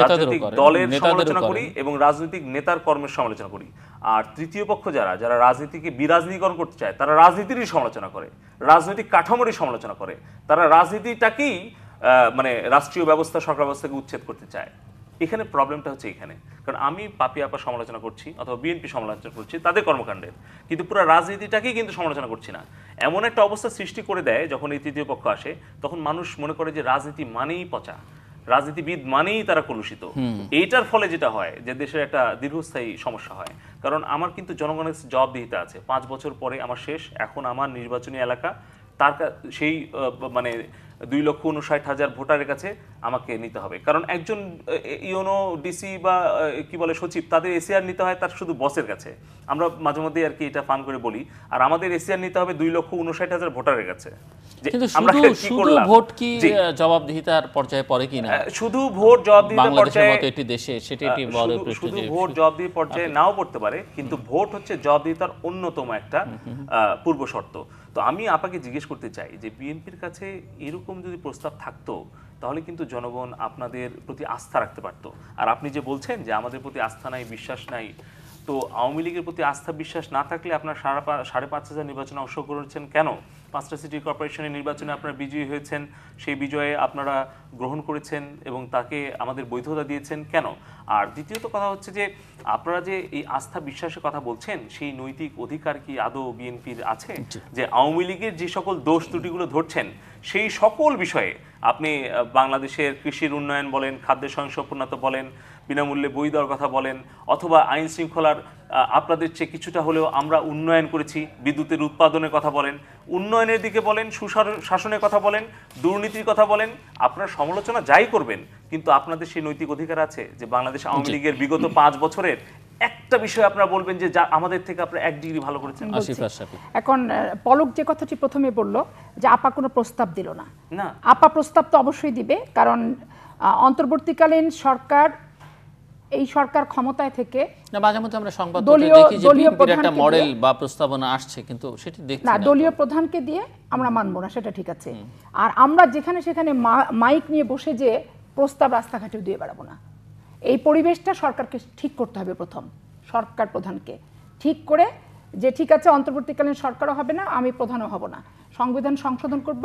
রাজনৈতিক দলের সমালোচনা করি এবং রাজনৈতিক নেতার কর্মের সমালোচনা করি আর তৃতীয় পক্ষ যারা যারা রাজনীতিকে বিরাজনীকরণ করতে চায় তারা রাজনীতিরই সমালোচনা করে রাজনৈতিক কাঠামোরই সমালোচনা করে তারা রাজনীতিটাকেই মানে রাষ্ট্রীয় ব্যবস্থা সরকার ব্যবস্থাকে উচ্ছেদ করতে চায় এখানে প্রবলেমটা হচ্ছে এখানে কারণ আমি পাপি আপা সমালোচনা করছি অথবা বিএনপি সমালোচনা করছি তাদের কর্মকাণ্ডের কিন্তু পুরো রাজনীতিটাকেই কিন্তু সমালোচনা করছি না এমন একটা অবস্থা সৃষ্টি করে দেয় যখন এই তৃতীয় পক্ষ আসে তখন মানুষ মনে করে যে রাজনীতি মানেই পচা রাজনীতিবিদ মানেই তারা কলুষিত এইটার ফলে যেটা হয় যে দেশের একটা দীর্ঘস্থায়ী সমস্যা হয় কারণ আমার কিন্তু জনগণের জবাবদিহিতা আছে পাঁচ বছর পরে আমার শেষ এখন আমার নির্বাচনী এলাকা তার সেই মানে দুই লক্ষ উনষাট হাজার ভোটারের কাছে আমাকে নিতে হবে কারণ একজন ইউনো ডিসি বা কি বলে সচিব তাদের এসিআর নিতে হয় তার শুধু বসের কাছে আমরা মাঝে মধ্যে আর কি এটা ফান করে বলি আর আমাদের এসিআর নিতে হবে দুই লক্ষ উনষাট হাজার ভোটারের কাছে অন্যতম একটা পূর্ব শর্ত তো আমি আপাকে জিজ্ঞেস করতে চাই যে বিএনপির কাছে এরকম যদি প্রস্তাব থাকতো তাহলে কিন্তু জনগণ আপনাদের প্রতি আস্থা রাখতে পারতো আর আপনি যে বলছেন যে আমাদের প্রতি আস্থা নাই বিশ্বাস নাই তো আওয়ামী লীগের প্রতি আস্থা বিশ্বাস না থাকলে আপনার সাড়ে সাড়ে পাঁচ হাজার নির্বাচনে অংশগ্রহণ করছেন কেন পাঁচটা সিটি কর্পোরেশনের নির্বাচনে আপনারা বিজয়ী হয়েছেন সেই বিজয়ে আপনারা গ্রহণ করেছেন এবং তাকে আমাদের বৈধতা দিয়েছেন কেন আর দ্বিতীয়ত কথা হচ্ছে যে আপনারা যে এই আস্থা বিশ্বাসের কথা বলছেন সেই নৈতিক অধিকার কি আদৌ বিএনপির আছে যে আওয়ামী লীগের যে সকল দোষ ত্রুটিগুলো ধরছেন সেই সকল বিষয়ে আপনি বাংলাদেশের কৃষির উন্নয়ন বলেন খাদ্য স্বয়ংসম্পূর্ণতা বলেন বিনামূল্যে বই দেওয়ার কথা বলেন অথবা আইন শৃঙ্খলার আপনাদের চেয়ে কিছুটা হলেও আমরা উন্নয়ন করেছি বিদ্যুতের উৎপাদনের কথা বলেন উন্নয়নের দিকে বলেন শাসনের কথা বলেন দুর্নীতির কথা বলেন আপনার সমালোচনা যাই করবেন কিন্তু আপনাদের সেই নৈতিক অধিকার আছে যে বাংলাদেশ আওয়ামী লীগের বিগত পাঁচ বছরের একটা বিষয় আপনারা বলবেন যে আমাদের থেকে আপনারা এক ডিগ্রি ভালো করেছেন এখন পলক যে কথাটি প্রথমে বলল যে আপা কোনো প্রস্তাব দিল না আপা প্রস্তাব তো অবশ্যই দিবে কারণ অন্তর্বর্তীকালীন সরকার এই সরকার ক্ষমতায় থেকে দলীয় প্রধানকে দিয়ে আমরা মানবো না সেটা ঠিক আছে আর আমরা যেখানে সেখানে মাইক নিয়ে বসে যে প্রস্তাব রাস্তাঘাটেও দিয়ে বেড়াবো না এই পরিবেশটা সরকারকে ঠিক করতে হবে প্রথম সরকার প্রধানকে ঠিক করে যে ঠিক আছে অন্তর্বর্তীকালীন সরকারও হবে না আমি প্রধানও হব না সংবিধান সংশোধন করব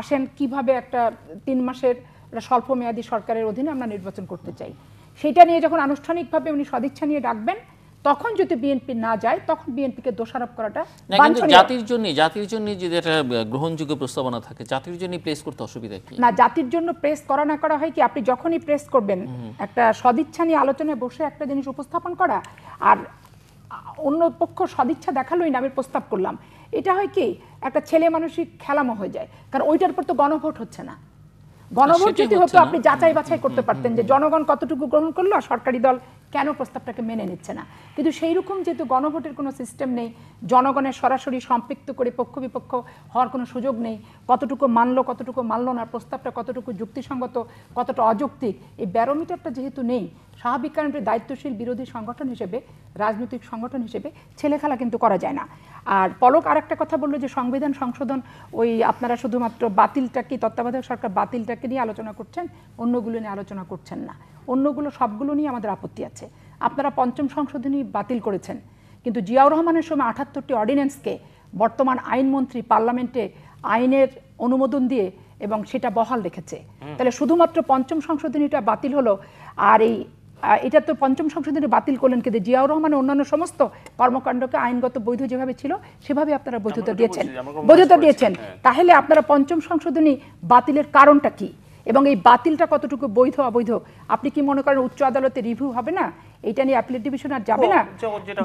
আসেন কিভাবে একটা তিন মাসের স্বল্প মেয়াদী সরকারের অধীনে আমরা নির্বাচন করতে চাই সেটা নিয়ে যখন আনুষ্ঠানিকভাবে উনি সদিচ্ছা নিয়ে ডাকবেন তখন যদি বিএনপি না যায় তখন বিএনপিকে দোষারোপ করাটা কিন্তু জাতির জন্য জাতির জন্য যদি একটা গ্রহণযোগ্য প্রস্তাবনা থাকে জাতির জন্য প্রেস করতে অসুবিধা কি না জাতির জন্য প্রেস করা না করা হয় কি আপনি যখনই প্রেস করবেন একটা সদিচ্ছা নিয়ে আলোচনায় বসে একটা জিনিস উপস্থাপন করা আর অন্য পক্ষ সদিচ্ছা দেখালোই না আমি প্রস্তাব করলাম এটা হয় কি একটা ছেলে মানুষই খেলামো হয়ে যায় কারণ ওইটার পর তো গণভোট হচ্ছে না গণভোট যদি হতো আপনি যাচাই বাছাই করতে পারতেন যে জনগণ কতটুকু গ্রহণ করলো আর সরকারি দল কেন প্রস্তাবটাকে মেনে নিচ্ছে না কিন্তু সেই রকম যেহেতু গণভোটের কোনো সিস্টেম নেই জনগণের সরাসরি সম্পৃক্ত করে পক্ষ বিপক্ষ হওয়ার কোনো সুযোগ নেই কতটুকু মানলো কতটুকু মানলো না প্রস্তাবটা কতটুকু যুক্তিসঙ্গত কতটা অযৌক্তিক এই ব্যারোমিটারটা যেহেতু নেই স্বাভাবিক কারণে দায়িত্বশীল বিরোধী সংগঠন হিসেবে রাজনৈতিক সংগঠন হিসেবে ছেলেখেলা কিন্তু করা যায় না আর পলক আর একটা কথা বললো যে সংবিধান সংশোধন ওই আপনারা শুধুমাত্র বাতিলটাকে তত্ত্বাবধায়ক সরকার বাতিলটাকে নিয়ে আলোচনা করছেন অন্যগুলো নিয়ে আলোচনা করছেন না অন্যগুলো সবগুলো নিয়ে আমাদের আপত্তি আছে আপনারা পঞ্চম সংশোধনী বাতিল করেছেন কিন্তু জিয়াউর রহমানের সময় আটাত্তরটি অর্ডিন্যান্সকে বর্তমান আইনমন্ত্রী পার্লামেন্টে আইনের অনুমোদন দিয়ে এবং সেটা বহাল রেখেছে তাহলে শুধুমাত্র পঞ্চম সংশোধনীটা বাতিল হলো আর এই এটা তো পঞ্চম সংশোধনী বাতিল করলেন কিন্তু জিয়াউর রহমানের অন্যান্য সমস্ত কর্মকাণ্ডকে আইনগত বৈধ যেভাবে ছিল সেভাবে আপনারা বৈধতা দিয়েছেন বৈধতা দিয়েছেন হ্যাঁ। তাহলে আপনারা পঞ্চম সংশোধনী বাতিলের কারণটা কি এবং এই বাতিলটা কতটুকু বৈধ অবৈধ আপনি কি মনে করেন উচ্চ আদালতে রিভিউ হবে না এটা নিয়ে অ্যাপিলেট ডিভিশন আর যাবে না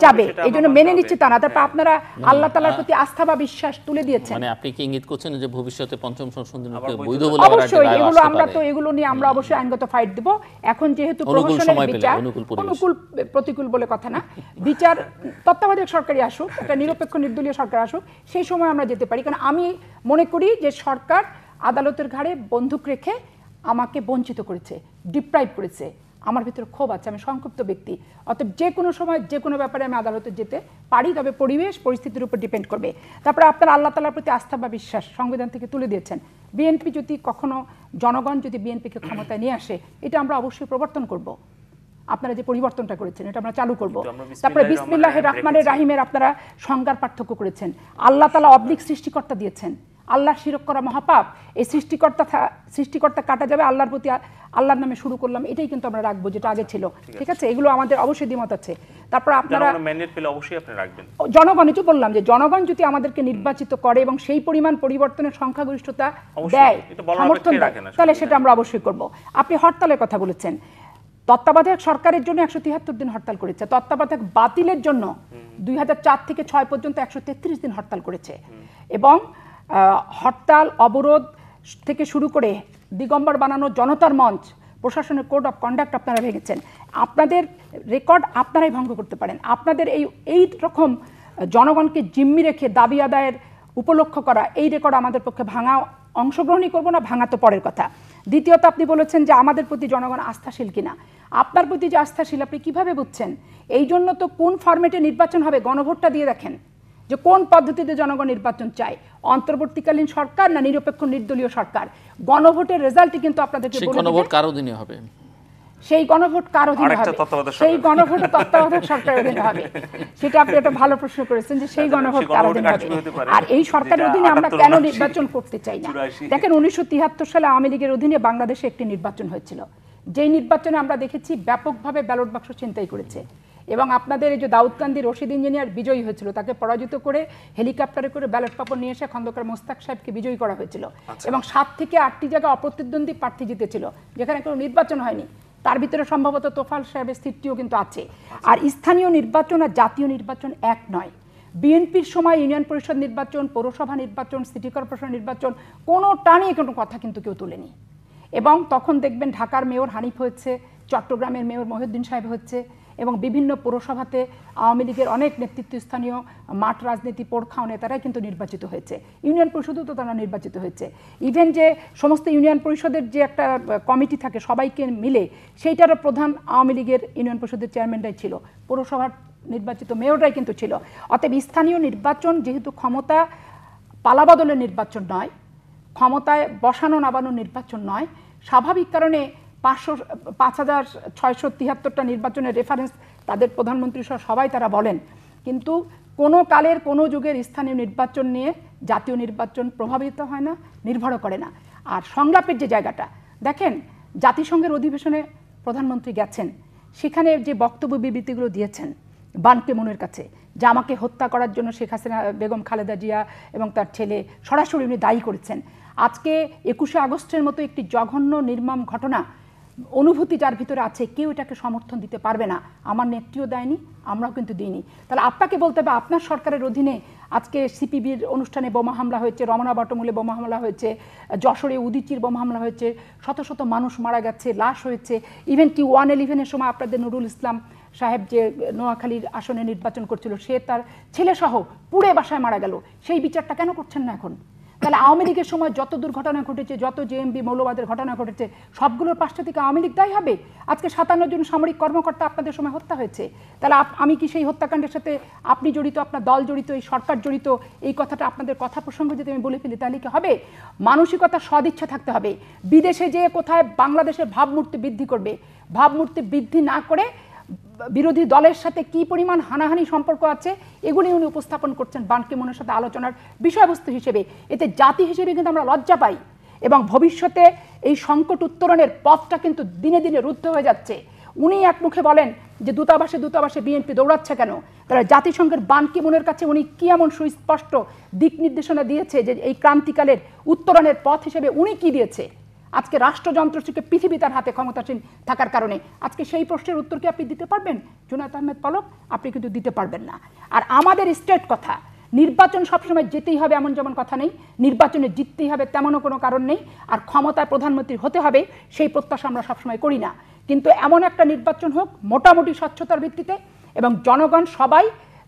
যাবে এই জন্য মেনে নিচ্ছে তা না তারপর হ্যাঁ। আপনারা আল্লাহ তালার প্রতি আস্থা বা বিশ্বাস তুলে দিয়েছেন মানে আপনি কি ইঙ্গিত করছেন যে ভবিষ্যতে পঞ্চম সংশোধন বৈধ বলে অবশ্যই এগুলো আমরা তো এগুলো নিয়ে আমরা অবশ্যই আইনগত ফাইট দেব এখন যেহেতু প্রহসনের বিচার অনুকূল প্রতিকূল বলে কথা না বিচার তত্ত্বাবধায়ক সরকারই আসুক একটা নিরপেক্ষ নির্দলীয় সরকার আসুক সেই সময় আমরা যেতে পারি কারণ আমি মনে করি যে সরকার আদালতের ঘাড়ে বন্দুক রেখে আমাকে বঞ্চিত করেছে ডিপ্রাইভ করেছে আমার ভিতরে ক্ষোভ আছে আমি সংক্ষিপ্ত ব্যক্তি অর্থাৎ যে কোনো সময় যে কোনো ব্যাপারে আমি আদালতে যেতে পারি তবে পরিবেশ পরিস্থিতির উপর ডিপেন্ড করবে তারপরে আপনার আল্লাহ তালার প্রতি আস্থা বা বিশ্বাস সংবিধান থেকে তুলে দিয়েছেন বিএনপি যদি কখনো জনগণ যদি বিএনপিকে ক্ষমতায় নিয়ে আসে এটা আমরা অবশ্যই প্রবর্তন করব আপনারা যে পরিবর্তনটা করেছেন এটা আমরা চালু করব তারপরে বিসমিল্লাহ রহমানের রাহিমের আপনারা সংজ্ঞার পার্থক্য করেছেন আল্লাহ তালা অবলিক সৃষ্টিকর্তা দিয়েছেন আল্লাহ শিরক করা মহাপাপ এই সৃষ্টিকর্তা সৃষ্টিকর্তা কাটা যাবে আল্লাহর প্রতি আল্লাহর নামে শুরু করলাম এটাই কিন্তু আমরা রাখবো যেটা আগে ছিল ঠিক আছে এগুলো আমাদের অবশ্যই দ্বিমত আছে তারপর আপনারা জনগণ একটু বললাম যে জনগণ যদি আমাদেরকে নির্বাচিত করে এবং সেই পরিমাণ পরিবর্তনের সংখ্যাগরিষ্ঠতা দেয় সমর্থন দেয় তাহলে সেটা আমরা অবশ্যই করব আপনি হরতালের কথা বলেছেন তত্ত্বাবধায়ক সরকারের জন্য একশো তিয়াত্তর দিন হরতাল করেছে তত্ত্বাবধায়ক বাতিলের জন্য দুই থেকে ছয় পর্যন্ত একশো দিন হরতাল করেছে এবং হরতাল অবরোধ থেকে শুরু করে দিগম্বর বানানো জনতার মঞ্চ প্রশাসনের কোড অফ কন্ডাক্ট আপনারা ভেঙেছেন আপনাদের রেকর্ড আপনারাই ভঙ্গ করতে পারেন আপনাদের এই এই রকম জনগণকে জিম্মি রেখে দাবি আদায়ের উপলক্ষ করা এই রেকর্ড আমাদের পক্ষে ভাঙা অংশগ্রহণই করবো না ভাঙা তো পরের কথা দ্বিতীয়ত আপনি বলেছেন যে আমাদের প্রতি জনগণ আস্থাশীল কিনা আপনার প্রতি যে আস্থাশীল আপনি কিভাবে বুঝছেন এই জন্য তো কোন ফর্মেটে নির্বাচন হবে গণভোটটা দিয়ে দেখেন যে কোন পদ্ধতিতে জনগণ নির্বাচন চায় অন্তর্বর্তীকালীন সরকার না নিরপেক্ষ নির্দলীয় সরকার গণভোটের রেজাল্টই কিন্তু আপনাদেরকে গণভোট কার অধীনে হবে সেই গণভোট কার অধীনে হবে সেই গণভোটের তত্ত্বাবধায়ক সরকার অধীনে হবে সেটা আপনি একটা ভালো প্রশ্ন করেছেন যে সেই আচ্ছা, গণভোট কার অধীনে হবে আর এই সরকারের অধীনে আমরা কেন নির্বাচন করতে চাই না দেখেন উনিশশো সালে আওয়ামী লীগের অধীনে বাংলাদেশে একটি নির্বাচন হয়েছিল যে নির্বাচনে আমরা দেখেছি ব্যাপকভাবে ব্যালট বাক্স চিন্তাই করেছে এবং আপনাদের এই যে দাউদকান্দি রশিদ ইঞ্জিনিয়ার বিজয়ী হয়েছিল তাকে পরাজিত করে হেলিকপ্টারে করে ব্যালট পাপড় নিয়ে এসে খন্দকার মোস্তাক সাহেবকে বিজয়ী করা হয়েছিল আচ্ছা। এবং সাত থেকে আটটি জায়গায় অপ্রতিদ্বন্দ্বী প্রার্থী জিতেছিল যেখানে কোনো নির্বাচন হয়নি তার ভিতরে সম্ভবত তোফাল সাহেবের স্থিতিও কিন্তু আছে আচ্ছা। আর স্থানীয় নির্বাচন আর জাতীয় নির্বাচন এক নয় বিএনপির সময় ইউনিয়ন পরিষদ নির্বাচন পৌরসভা নির্বাচন সিটি কর্পোরেশন নির্বাচন কোনো টানে কোনো কথা কিন্তু কেউ তোলেনি এবং তখন দেখবেন ঢাকার মেয়র হানিফ হয়েছে চট্টগ্রামের মেয়র মহিউদ্দিন সাহেব হচ্ছে এবং বিভিন্ন পৌরসভাতে আওয়ামী লীগের অনেক নেতৃত্বস্থানীয় মাঠ রাজনীতি পোরখাও নেতারাই কিন্তু নির্বাচিত হয়েছে ইউনিয়ন পরিষদও তো তারা নির্বাচিত হয়েছে ইভেন যে সমস্ত ইউনিয়ন পরিষদের যে একটা কমিটি থাকে সবাইকে মিলে সেইটারও প্রধান আওয়ামী লীগের ইউনিয়ন পরিষদের চেয়ারম্যানরাই ছিল পৌরসভার নির্বাচিত মেয়ররাই কিন্তু ছিল অতএব স্থানীয় নির্বাচন যেহেতু ক্ষমতা পালাবদলের নির্বাচন নয় ক্ষমতায় বসানো নাবানো নির্বাচন নয় স্বাভাবিক কারণে পাঁচশো পাঁচ হাজার ছয়শো তিয়াত্তরটা নির্বাচনের রেফারেন্স তাদের প্রধানমন্ত্রী সহ সবাই তারা বলেন কিন্তু কোনো কালের কোনো যুগের স্থানীয় নির্বাচন নিয়ে জাতীয় নির্বাচন প্রভাবিত হয় না নির্ভর করে না আর সংলাপের যে জায়গাটা দেখেন জাতিসংঘের অধিবেশনে প্রধানমন্ত্রী গেছেন সেখানে যে বক্তব্য বিবৃতিগুলো দিয়েছেন মনের কাছে জামাকে হত্যা করার জন্য শেখ হাসিনা বেগম খালেদা জিয়া এবং তার ছেলে সরাসরি উনি দায়ী করেছেন আজকে একুশে আগস্টের মতো একটি জঘন্য নির্মম ঘটনা অনুভূতি যার ভিতরে আছে কেউ এটাকে সমর্থন দিতে পারবে না আমার নেত্রীও দেয়নি আমরাও কিন্তু দিইনি তাহলে আপনাকে বলতে হবে আপনার সরকারের অধীনে আজকে সিপিবির অনুষ্ঠানে বোমা হামলা হয়েছে রমনা বটমূলে বোমা হামলা হয়েছে যশোরে উদিচির বোমা হামলা হয়েছে শত শত মানুষ মারা গেছে লাশ হয়েছে ইভেন কি ওয়ান ইলেভেনের সময় আপনাদের নুরুল ইসলাম সাহেব যে নোয়াখালীর আসনে নির্বাচন করছিল সে তার ছেলে সহ পুড়ে বাসায় মারা গেল সেই বিচারটা কেন করছেন না এখন তাহলে আওয়ামী লীগের সময় যত দুর্ঘটনা ঘটেছে যত জেএমবি মৌলবাদের ঘটনা ঘটেছে সবগুলোর পাশটা থেকে আওয়ামী লীগ দায়ী হবে আজকে সাতান্ন জন সামরিক কর্মকর্তা আপনাদের সময় হত্যা হয়েছে তাহলে আমি কি সেই হত্যাকাণ্ডের সাথে আপনি জড়িত আপনার দল জড়িত এই সরকার জড়িত এই কথাটা আপনাদের কথা প্রসঙ্গে যদি আমি বলে ফেলি তাহলে কি হবে মানসিকতা সদিচ্ছা থাকতে হবে বিদেশে যেয়ে কোথায় বাংলাদেশের ভাবমূর্তি বৃদ্ধি করবে ভাবমূর্তি বৃদ্ধি না করে বিরোধী দলের সাথে কি পরিমাণ হানাহানি সম্পর্ক আছে এগুলি উনি উপস্থাপন করছেন বানকিমনের সাথে আলোচনার বিষয়বস্তু হিসেবে এতে জাতি হিসেবে কিন্তু আমরা লজ্জা পাই এবং ভবিষ্যতে এই সংকট উত্তরণের পথটা কিন্তু দিনে দিনে রুদ্ধ হয়ে যাচ্ছে উনি এক মুখে বলেন যে দূতাবাসে দূতাবাসে বিএনপি দৌড়াচ্ছে কেন তারা জাতিসংঘের বানকি মনের কাছে উনি কি এমন সুস্পষ্ট দিক নির্দেশনা দিয়েছে যে এই ক্রান্তিকালের উত্তরণের পথ হিসেবে উনি কি দিয়েছে আজকে রাষ্ট্রযন্ত্র থেকে পৃথিবী তার হাতে ক্ষমতাসীন থাকার কারণে আজকে সেই প্রশ্নের উত্তর কি আপনি দিতে পারবেন জুনায়দ আহমেদ পলক আপনি কিন্তু দিতে পারবেন না আর আমাদের স্টেট কথা নির্বাচন সবসময় যেতেই হবে এমন যেমন কথা নেই নির্বাচনে জিততেই হবে তেমনও কোনো কারণ নেই আর ক্ষমতায় প্রধানমন্ত্রী হতে হবে সেই প্রত্যাশা আমরা সবসময় করি না কিন্তু এমন একটা নির্বাচন হোক মোটামুটি স্বচ্ছতার ভিত্তিতে এবং জনগণ সবাই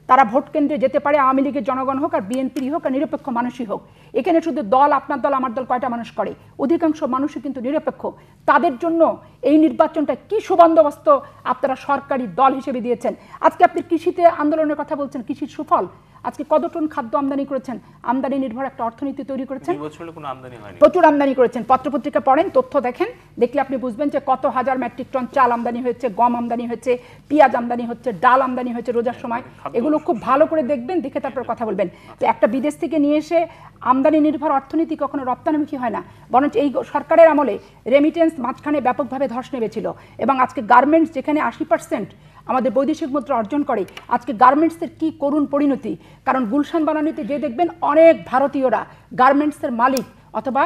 তারা ভোট কেন্দ্রে যেতে পারে আওয়ামী লীগের জনগণ হোক আর বিএনপির হোক আর নিরপেক্ষ মানুষই হোক এখানে শুধু দল আপনার দল আমার দল কয়টা মানুষ করে অধিকাংশ মানুষই কিন্তু নিরপেক্ষ তাদের জন্য এই নির্বাচনটা কি সুবন্দোবস্ত আপনারা সরকারি দল হিসেবে দিয়েছেন আজকে আপনি কৃষিতে আন্দোলনের কথা বলছেন কৃষির সুফল আজকে কত টন খাদ্য আমদানি করেছেন আমদানি নির্ভর একটা অর্থনীতি তৈরি করেছেন প্রচুর আমদানি করেছেন পত্রপত্রিকা পড়েন তথ্য দেখেন দেখলে আপনি বুঝবেন যে কত হাজার মেট্রিক টন চাল আমদানি হয়েছে গম আমদানি হয়েছে পেঁয়াজ আমদানি হচ্ছে ডাল আমদানি হয়েছে রোজার হ্যাঁ, সময় এগুলো খুব ভালো করে দেখবেন দেখে তারপর কথা বলবেন তো একটা বিদেশ থেকে নিয়ে এসে আমদানি নির্ভর অর্থনীতি কখনো রপ্তানিমুখী হয় না বরঞ্চ এই সরকারের আমলে রেমিটেন্স মাঝখানে ব্যাপকভাবে ধস নেমেছিল এবং আজকে গার্মেন্টস যেখানে আশি পার্সেন্ট আমাদের বৈদেশিক মুদ্রা অর্জন করে আজকে গার্মেন্টসের কি করুণ পরিণতি কারণ গুলশান বানানিতে যে দেখবেন অনেক ভারতীয়রা গার্মেন্টসের মালিক অথবা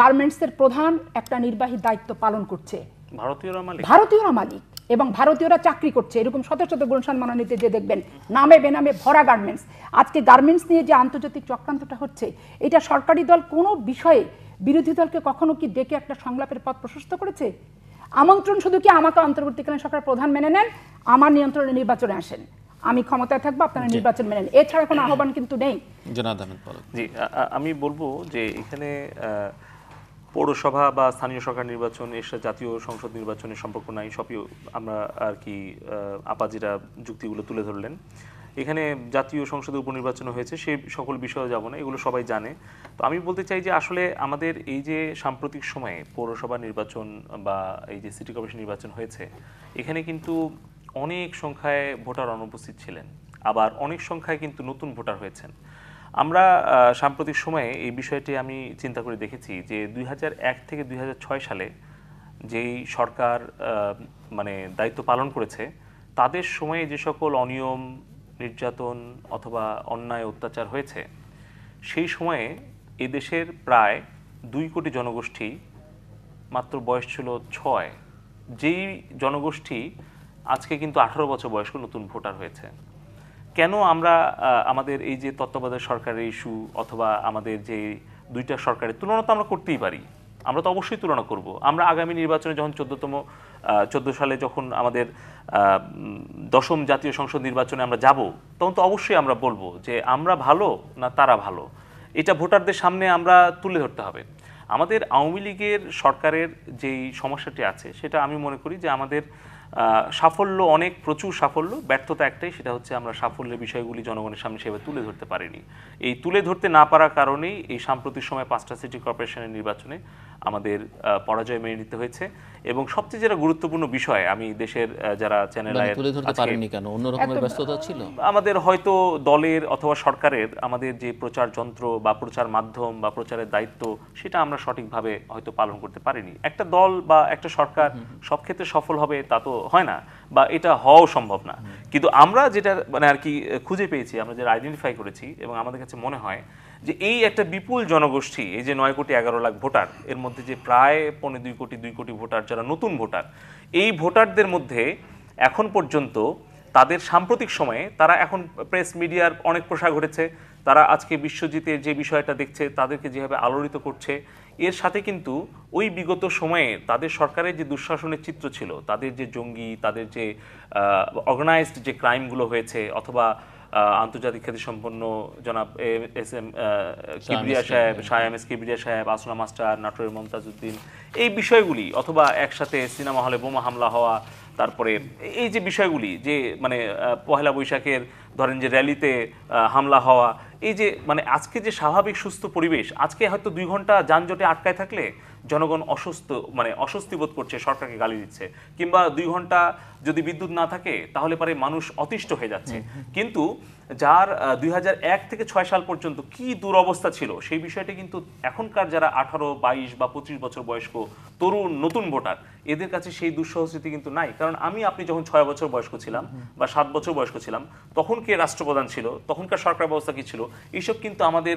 গার্মেন্টসের প্রধান একটা নির্বাহী দায়িত্ব পালন করছে ভারতীয়রা মালিক ভারতীয়রা মালিক এবং ভারতীয়রা চাকরি করছে এরকম শত শত গুলশান মানানিতে যে দেখবেন নামে বেনামে ভরা গার্মেন্টস আজকে গার্মেন্টস নিয়ে যে আন্তর্জাতিক চক্রান্তটা হচ্ছে এটা সরকারি দল কোনো বিষয়ে বিরোধী দলকে কখনো কি ডেকে একটা সংলাপের পথ প্রশস্ত করেছে আমন্ত্রণ শুধু কি আমাকে অন্তর্বর্তীকালীন সরকার প্রধান মেনে নেন আমার নিয়ন্ত্রণে নির্বাচনে আসেন আমি ক্ষমতায় থাকবো আপনারা নির্বাচন মেনে নেন এছাড়া কোনো আহ্বান কিন্তু নেই জি আমি বলবো যে এখানে পৌরসভা বা স্থানীয় সরকার নির্বাচন এর সাথে জাতীয় সংসদ নির্বাচনের সম্পর্ক নাই সবই আমরা আর কি আপাজিরা যুক্তিগুলো তুলে ধরলেন এখানে জাতীয় সংসদে উপনির্বাচন হয়েছে সে সকল বিষয়ে যাব না এগুলো সবাই জানে তো আমি বলতে চাই যে আসলে আমাদের এই যে সাম্প্রতিক সময়ে পৌরসভা নির্বাচন বা এই যে সিটি কর্পোরেশন নির্বাচন হয়েছে এখানে কিন্তু অনেক সংখ্যায় ভোটার অনুপস্থিত ছিলেন আবার অনেক সংখ্যায় কিন্তু নতুন ভোটার হয়েছেন আমরা সাম্প্রতিক সময়ে এই বিষয়টি আমি চিন্তা করে দেখেছি যে দুই থেকে দুই সালে যেই সরকার মানে দায়িত্ব পালন করেছে তাদের সময়ে যে সকল অনিয়ম নির্যাতন অথবা অন্যায় অত্যাচার হয়েছে সেই সময়ে এদেশের প্রায় দুই কোটি জনগোষ্ঠী মাত্র বয়স ছিল ছয় যেই জনগোষ্ঠী আজকে কিন্তু আঠারো বছর বয়স্ক নতুন ভোটার হয়েছে কেন আমরা আমাদের এই যে তত্ত্বাবধায়ক সরকারের ইস্যু অথবা আমাদের যে দুইটা সরকারের তুলনা তো আমরা করতেই পারি আমরা তো অবশ্যই তুলনা করব আমরা আগামী নির্বাচনে যখন চোদ্দতম চোদ্দ সালে যখন আমাদের দশম জাতীয় সংসদ নির্বাচনে আমরা যাব তখন তো অবশ্যই আমরা বলবো যে আমরা ভালো না তারা ভালো এটা ভোটারদের সামনে আমরা তুলে ধরতে হবে আমাদের আওয়ামী লীগের সরকারের যেই সমস্যাটি আছে সেটা আমি মনে করি যে আমাদের সাফল্য অনেক প্রচুর সাফল্য ব্যর্থতা একটাই সেটা হচ্ছে আমরা সাফল্যের বিষয়গুলি জনগণের সামনে সেভাবে তুলে ধরতে পারিনি এই তুলে ধরতে না পারার কারণেই এই সাম্প্রতিক সময় পাঁচটা সিটি কর্পোরেশনের নির্বাচনে আমাদের পরাজয় মেনে নিতে হয়েছে এবং সবচেয়ে যেটা গুরুত্বপূর্ণ বিষয় আমি দেশের যারা চ্যানেল মানে ছিল আমাদের হয়তো দলের অথবা সরকারের আমাদের যে প্রচার যন্ত্র বা প্রচার মাধ্যম বা প্রচারের দায়িত্ব সেটা আমরা সঠিকভাবে হয়তো পালন করতে পারিনি একটা দল বা একটা সরকার সব ক্ষেত্রে সফল হবে তা তো হয় না বা এটা হওয়াও সম্ভব না কিন্তু আমরা যেটা মানে আর কি খুঁজে পেয়েছি আমরা যেটা আইডেন্টিফাই করেছি এবং আমাদের কাছে মনে হয় যে এই একটা বিপুল জনগোষ্ঠী এই যে নয় কোটি এগারো লাখ ভোটার এর মধ্যে যে প্রায় পনেরো দুই কোটি দুই কোটি ভোটার যারা নতুন ভোটার এই ভোটারদের মধ্যে এখন পর্যন্ত তাদের সাম্প্রতিক সময়ে তারা এখন প্রেস মিডিয়ার অনেক প্রসার ঘটেছে তারা আজকে বিশ্বজিতের যে বিষয়টা দেখছে তাদেরকে যেভাবে আলোড়িত করছে এর সাথে কিন্তু ওই বিগত সময়ে তাদের সরকারের যে দুঃশাসনের চিত্র ছিল তাদের যে জঙ্গি তাদের যে অর্গানাইজড যে ক্রাইমগুলো হয়েছে অথবা আন্তর্জাতিক সম্পন্ন জনাব এস এম কিবরিয়া সাহেব শায়াম এস কিবরিয়া সাহেব আসনা মাস্টার নাটোরের মমতাজউদ্দিন এই বিষয়গুলি অথবা একসাথে সিনেমা হলে বোমা হামলা হওয়া তারপরে এই যে বিষয়গুলি যে মানে পহেলা বৈশাখের ধরেন যে র্যালিতে হামলা হওয়া এই যে মানে আজকে যে স্বাভাবিক সুস্থ পরিবেশ আজকে হয়তো দুই ঘন্টা যানজটে আটকায় থাকলে জনগণ অসুস্থ মানে অস্বস্তি বোধ করছে সরকারকে গালি দিচ্ছে কিংবা দুই ঘন্টা যদি বিদ্যুৎ না থাকে তাহলে পরে মানুষ অতিষ্ঠ হয়ে যাচ্ছে কিন্তু যার দুই থেকে ছয় সাল পর্যন্ত কি দুরবস্থা ছিল সেই বিষয়টি কিন্তু এখনকার যারা আঠারো বাইশ বা পঁচিশ বছর বয়স্ক তরুণ নতুন ভোটার এদের কাছে সেই দুঃসহ স্মৃতি কিন্তু নাই কারণ আমি আপনি যখন ছয় বছর বয়স্ক ছিলাম বা সাত বছর বয়স্ক ছিলাম তখন কে রাষ্ট্রপ্রধান ছিল তখনকার সরকার ব্যবস্থা কী ছিল এইসব কিন্তু আমাদের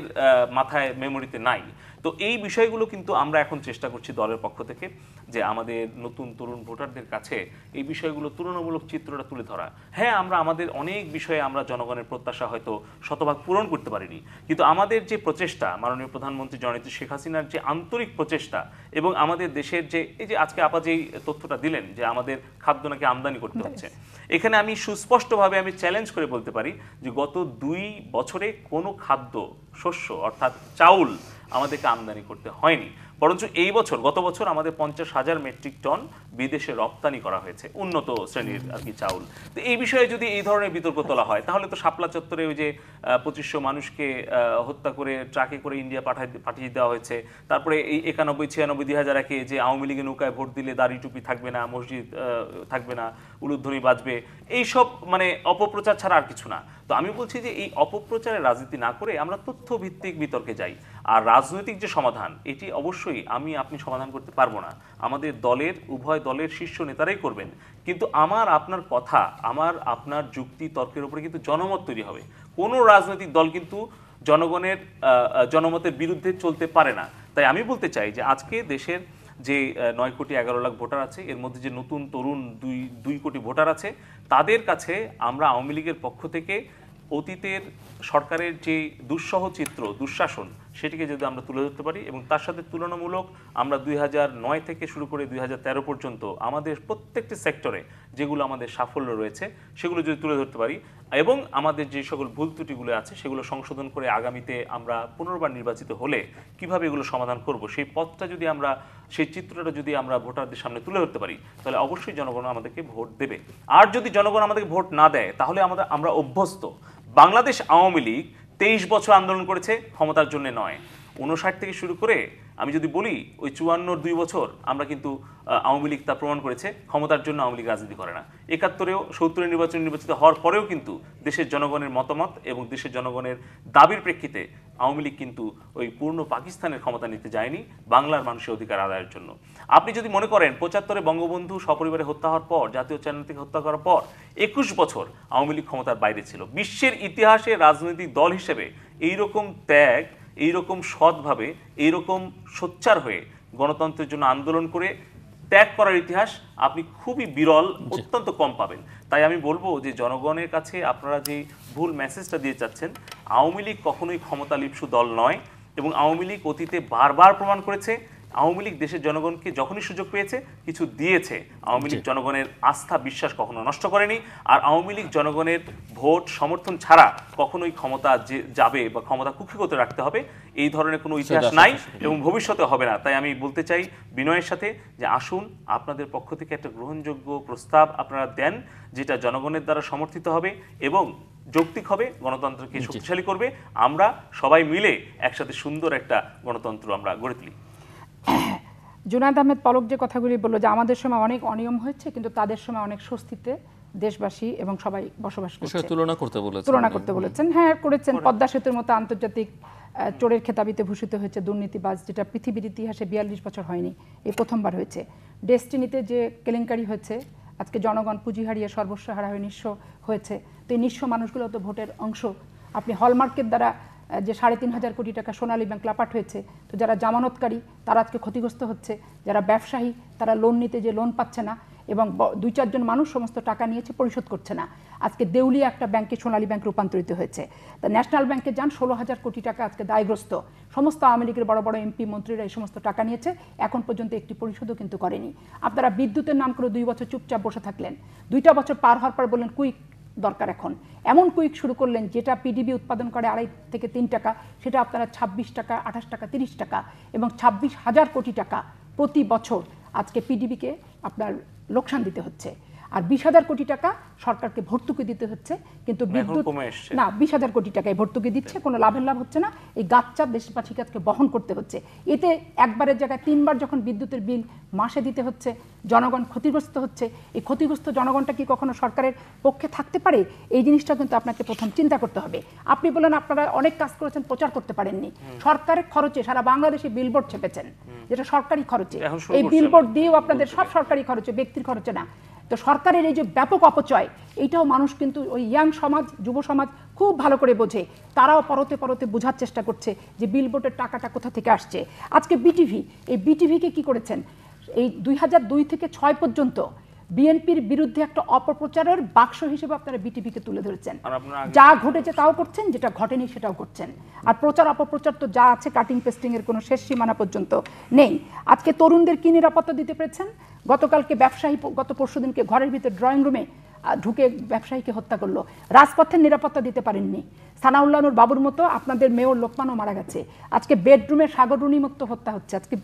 মাথায় মেমোরিতে নাই তো এই বিষয়গুলো কিন্তু আমরা এখন চেষ্টা করছি দলের পক্ষ থেকে যে আমাদের নতুন তরুণ ভোটারদের কাছে এই বিষয়গুলো তুলনামূলক চিত্রটা তুলে ধরা হ্যাঁ আমরা আমাদের অনেক বিষয়ে আমরা জনগণের প্রত্যাশা হয়তো শতভাগ পূরণ করতে পারিনি কিন্তু আমাদের যে প্রচেষ্টা মাননীয় প্রধানমন্ত্রী জননেত্রী শেখ হাসিনার যে আন্তরিক প্রচেষ্টা এবং আমাদের দেশে দেশের যে এই যে আজকে আপা যেই তথ্যটা দিলেন যে আমাদের খাদ্য নাকি আমদানি করতে হচ্ছে এখানে আমি সুস্পষ্টভাবে আমি চ্যালেঞ্জ করে বলতে পারি যে গত দুই বছরে কোনো খাদ্য শস্য অর্থাৎ চাউল আমাদেরকে আমদানি করতে হয়নি বরঞ্চ এই বছর গত বছর আমাদের পঞ্চাশ হাজার মেট্রিক টন বিদেশে রপ্তানি করা হয়েছে উন্নত শ্রেণীর আর কি চাউল তো এই বিষয়ে যদি এই ধরনের বিতর্ক তোলা হয় তাহলে তো শাপলা চত্বরে ওই যে পঁচিশশো মানুষকে হত্যা করে ট্রাকে করে ইন্ডিয়া পাঠায় পাঠিয়ে দেওয়া হয়েছে তারপরে এই একানব্বই ছিয়ানব্বই দুই হাজার একে যে আওয়ামী লীগের নৌকায় ভোট দিলে দাড়ি টুপি থাকবে না মসজিদ থাকবে না উলুধ্বনি বাজবে এইসব মানে অপপ্রচার ছাড়া আর কিছু না তো আমি বলছি যে এই অপপ্রচারের রাজনীতি না করে আমরা তথ্যভিত্তিক বিতর্কে যাই আর রাজনৈতিক যে সমাধান এটি অবশ্যই আমি আপনি সমাধান করতে পারবো না আমাদের দলের উভয় দলের শীর্ষ নেতারাই করবেন কিন্তু আমার আপনার কথা আমার আপনার যুক্তি তর্কের উপরে কিন্তু জনমত তৈরি হবে কোনো রাজনৈতিক দল কিন্তু জনগণের জনমতের বিরুদ্ধে চলতে পারে না তাই আমি বলতে চাই যে আজকে দেশের যে নয় কোটি এগারো লাখ ভোটার আছে এর মধ্যে যে নতুন তরুণ দুই দুই কোটি ভোটার আছে তাদের কাছে আমরা আওয়ামী লীগের পক্ষ থেকে অতীতের সরকারের যে দুঃসহ চিত্র দুঃশাসন সেটিকে যদি আমরা তুলে ধরতে পারি এবং তার সাথে তুলনামূলক আমরা দুই নয় থেকে শুরু করে দুই পর্যন্ত আমাদের প্রত্যেকটি সেক্টরে যেগুলো আমাদের সাফল্য রয়েছে সেগুলো যদি তুলে ধরতে পারি এবং আমাদের যে সকল ভুল ত্রুটিগুলো আছে সেগুলো সংশোধন করে আগামীতে আমরা পুনর্বার নির্বাচিত হলে কিভাবে এগুলো সমাধান করব সেই পথটা যদি আমরা সেই চিত্রটা যদি আমরা ভোটারদের সামনে তুলে ধরতে পারি তাহলে অবশ্যই জনগণ আমাদেরকে ভোট দেবে আর যদি জনগণ আমাদেরকে ভোট না দেয় তাহলে আমাদের আমরা অভ্যস্ত বাংলাদেশ আওয়ামী লীগ তেইশ বছর আন্দোলন করেছে ক্ষমতার জন্য নয় উনষাট থেকে শুরু করে আমি যদি বলি ওই চুয়ান্নর দুই বছর আমরা কিন্তু আওয়ামী লীগ তা প্রমাণ করেছে ক্ষমতার জন্য আওয়ামী লীগ রাজনীতি করে না একাত্তরেও সত্তরের নির্বাচন নির্বাচিত হওয়ার পরেও কিন্তু দেশের জনগণের মতামত এবং দেশের জনগণের দাবির প্রেক্ষিতে আওয়ামী লীগ কিন্তু ওই পূর্ণ পাকিস্তানের ক্ষমতা নিতে যায়নি বাংলার মানুষের অধিকার আদায়ের জন্য আপনি যদি মনে করেন পঁচাত্তরে বঙ্গবন্ধু সপরিবারে হত্যা হওয়ার পর জাতীয় চ্যানেল থেকে হত্যা করার পর একুশ বছর আওয়ামী লীগ ক্ষমতার বাইরে ছিল বিশ্বের ইতিহাসে রাজনৈতিক দল হিসেবে এইরকম ত্যাগ এইরকম সৎভাবে এইরকম সোচ্চার হয়ে গণতন্ত্রের জন্য আন্দোলন করে ত্যাগ করার ইতিহাস আপনি খুবই বিরল অত্যন্ত কম পাবেন তাই আমি বলবো যে জনগণের কাছে আপনারা যে ভুল মেসেজটা দিয়ে যাচ্ছেন আওয়ামী লীগ কখনোই ক্ষমতালিপ্সু দল নয় এবং আওয়ামী লীগ অতীতে বারবার প্রমাণ করেছে আওয়ামী লীগ দেশের জনগণকে যখনই সুযোগ পেয়েছে কিছু দিয়েছে আওয়ামী লীগ জনগণের আস্থা বিশ্বাস কখনো নষ্ট করেনি আর আওয়ামী লীগ জনগণের ভোট সমর্থন ছাড়া কখনোই ক্ষমতা যে যাবে বা ক্ষমতা কুক্ষিগত রাখতে হবে এই ধরনের কোনো ইতিহাস নাই এবং ভবিষ্যতে হবে না তাই আমি বলতে চাই বিনয়ের সাথে যে আসুন আপনাদের পক্ষ থেকে একটা গ্রহণযোগ্য প্রস্তাব আপনারা দেন যেটা জনগণের দ্বারা সমর্থিত হবে এবং যৌক্তিক হবে গণতন্ত্রকে শক্তিশালী করবে আমরা সবাই মিলে একসাথে সুন্দর একটা গণতন্ত্র আমরা গড়ে তুলি [COUGHS] জুনায়দ আহমেদ পলক যে কথাগুলি বললো যে আমাদের সময় অনেক অনিয়ম হয়েছে কিন্তু তাদের সময় অনেক স্বস্তিতে দেশবাসী এবং সবাই বসবাস করছে তুলনা করতে বলেছেন তুলনা করতে বলেছেন হ্যাঁ করেছেন পদ্মা সেতুর মতো আন্তর্জাতিক চোরের খেতাবিতে ভূষিত হয়েছে দুর্নীতিবাজ যেটা পৃথিবীর ইতিহাসে বিয়াল্লিশ বছর হয়নি এই প্রথমবার হয়েছে ডেস্টিনিতে যে কেলেঙ্কারি হয়েছে আজকে জনগণ পুঁজি হারিয়ে সর্বস্ব হারা হয়ে নিঃস্ব হয়েছে তো এই নিঃস্ব মানুষগুলো তো ভোটের অংশ আপনি হলমার্কের দ্বারা যে সাড়ে তিন হাজার কোটি টাকা সোনালী ব্যাংক লাপাট হয়েছে তো যারা জামানতকারী তারা আজকে ক্ষতিগ্রস্ত হচ্ছে যারা ব্যবসায়ী তারা লোন নিতে যে লোন পাচ্ছে না এবং দুই চারজন মানুষ সমস্ত টাকা নিয়েছে পরিশোধ করছে না আজকে দেউলিয়া একটা ব্যাংকে সোনালী ব্যাংক রূপান্তরিত হয়েছে তা ন্যাশনাল ব্যাংকে যান ষোলো হাজার কোটি টাকা আজকে দায়গ্রস্ত সমস্ত আওয়ামী লীগের বড় বড় এমপি মন্ত্রীরা এই সমস্ত টাকা নিয়েছে এখন পর্যন্ত একটি পরিশোধও কিন্তু করেনি আপনারা বিদ্যুতের নাম করে দুই বছর চুপচাপ বসে থাকলেন দুইটা বছর পার হওয়ার পর বললেন কুইক দরকার এখন এমন কুইক শুরু করলেন যেটা পিডিবি উৎপাদন করে আড়াই থেকে তিন টাকা সেটা আপনারা ২৬ টাকা আঠাশ টাকা তিরিশ টাকা এবং ২৬ হাজার কোটি টাকা প্রতি বছর আজকে পিডিবিকে আপনার লোকসান দিতে হচ্ছে আর বিশ হাজার কোটি টাকা সরকারকে ভর্তুকি দিতে হচ্ছে কিন্তু মানে বিদ্যুৎ না বিশ হাজার কোটি টাকায় ভর্তুকি দিচ্ছে কোনো লাভের লাভ হচ্ছে না এই গাছটা দেশবাসীর কাজকে বহন করতে হচ্ছে এতে একবারের জায়গায় তিনবার যখন বিদ্যুতের বিল মাসে দিতে হচ্ছে জনগণ ক্ষতিগ্রস্ত হচ্ছে এই ক্ষতিগ্রস্ত জনগণটা কি কখনো সরকারের পক্ষে থাকতে পারে এই জিনিসটা কিন্তু আপনাকে প্রথম চিন্তা করতে হবে আপনি বলেন আপনারা অনেক কাজ করেছেন প্রচার করতে পারেননি সরকারের খরচে সারা বাংলাদেশে বিলবোর্ড ছেপেছেন যেটা সরকারি খরচে এই বিলবোর্ড দিয়েও আপনাদের সব সরকারি খরচে ব্যক্তির খরচে না তো সরকারের এই যে ব্যাপক অপচয় এইটাও মানুষ কিন্তু ওই ইয়াং সমাজ যুব সমাজ খুব ভালো করে বোঝে তারাও পরতে পরতে বোঝার চেষ্টা করছে যে বিলবোর্ডের টাকাটা কোথা থেকে আসছে আজকে বিটিভি এই বিটিভিকে কি করেছেন এই দুই থেকে ছয় পর্যন্ত বিএনপির বিরুদ্ধে একটা অপপ্রচারের বাক্স হিসেবে আপনারা বিটিভিকে তুলে ধরেছেন যা ঘটেছে তাও করছেন যেটা ঘটেনি সেটাও করছেন আর প্রচার অপপ্রচার তো যা আছে কাটিং পেস্টিং এর কোনো শেষ সীমানা পর্যন্ত নেই আজকে তরুণদের কি নিরাপত্তা দিতে পেরেছেন গতকালকে ব্যবসায়ী গত পরশুদিনকে ঘরের ভিতরে ড্রয়িং রুমে ঢুকে ব্যবসায়ীকে হত্যা করলো রাজপথের নিরাপত্তা দিতে পারেননি সানাউল্লানুর বাবুর মতো আপনাদের মেয়র লোকমানও মারা গেছে আজকে বেডরুমে সাগরুণী মুক্ত হত্যা হচ্ছে আজকে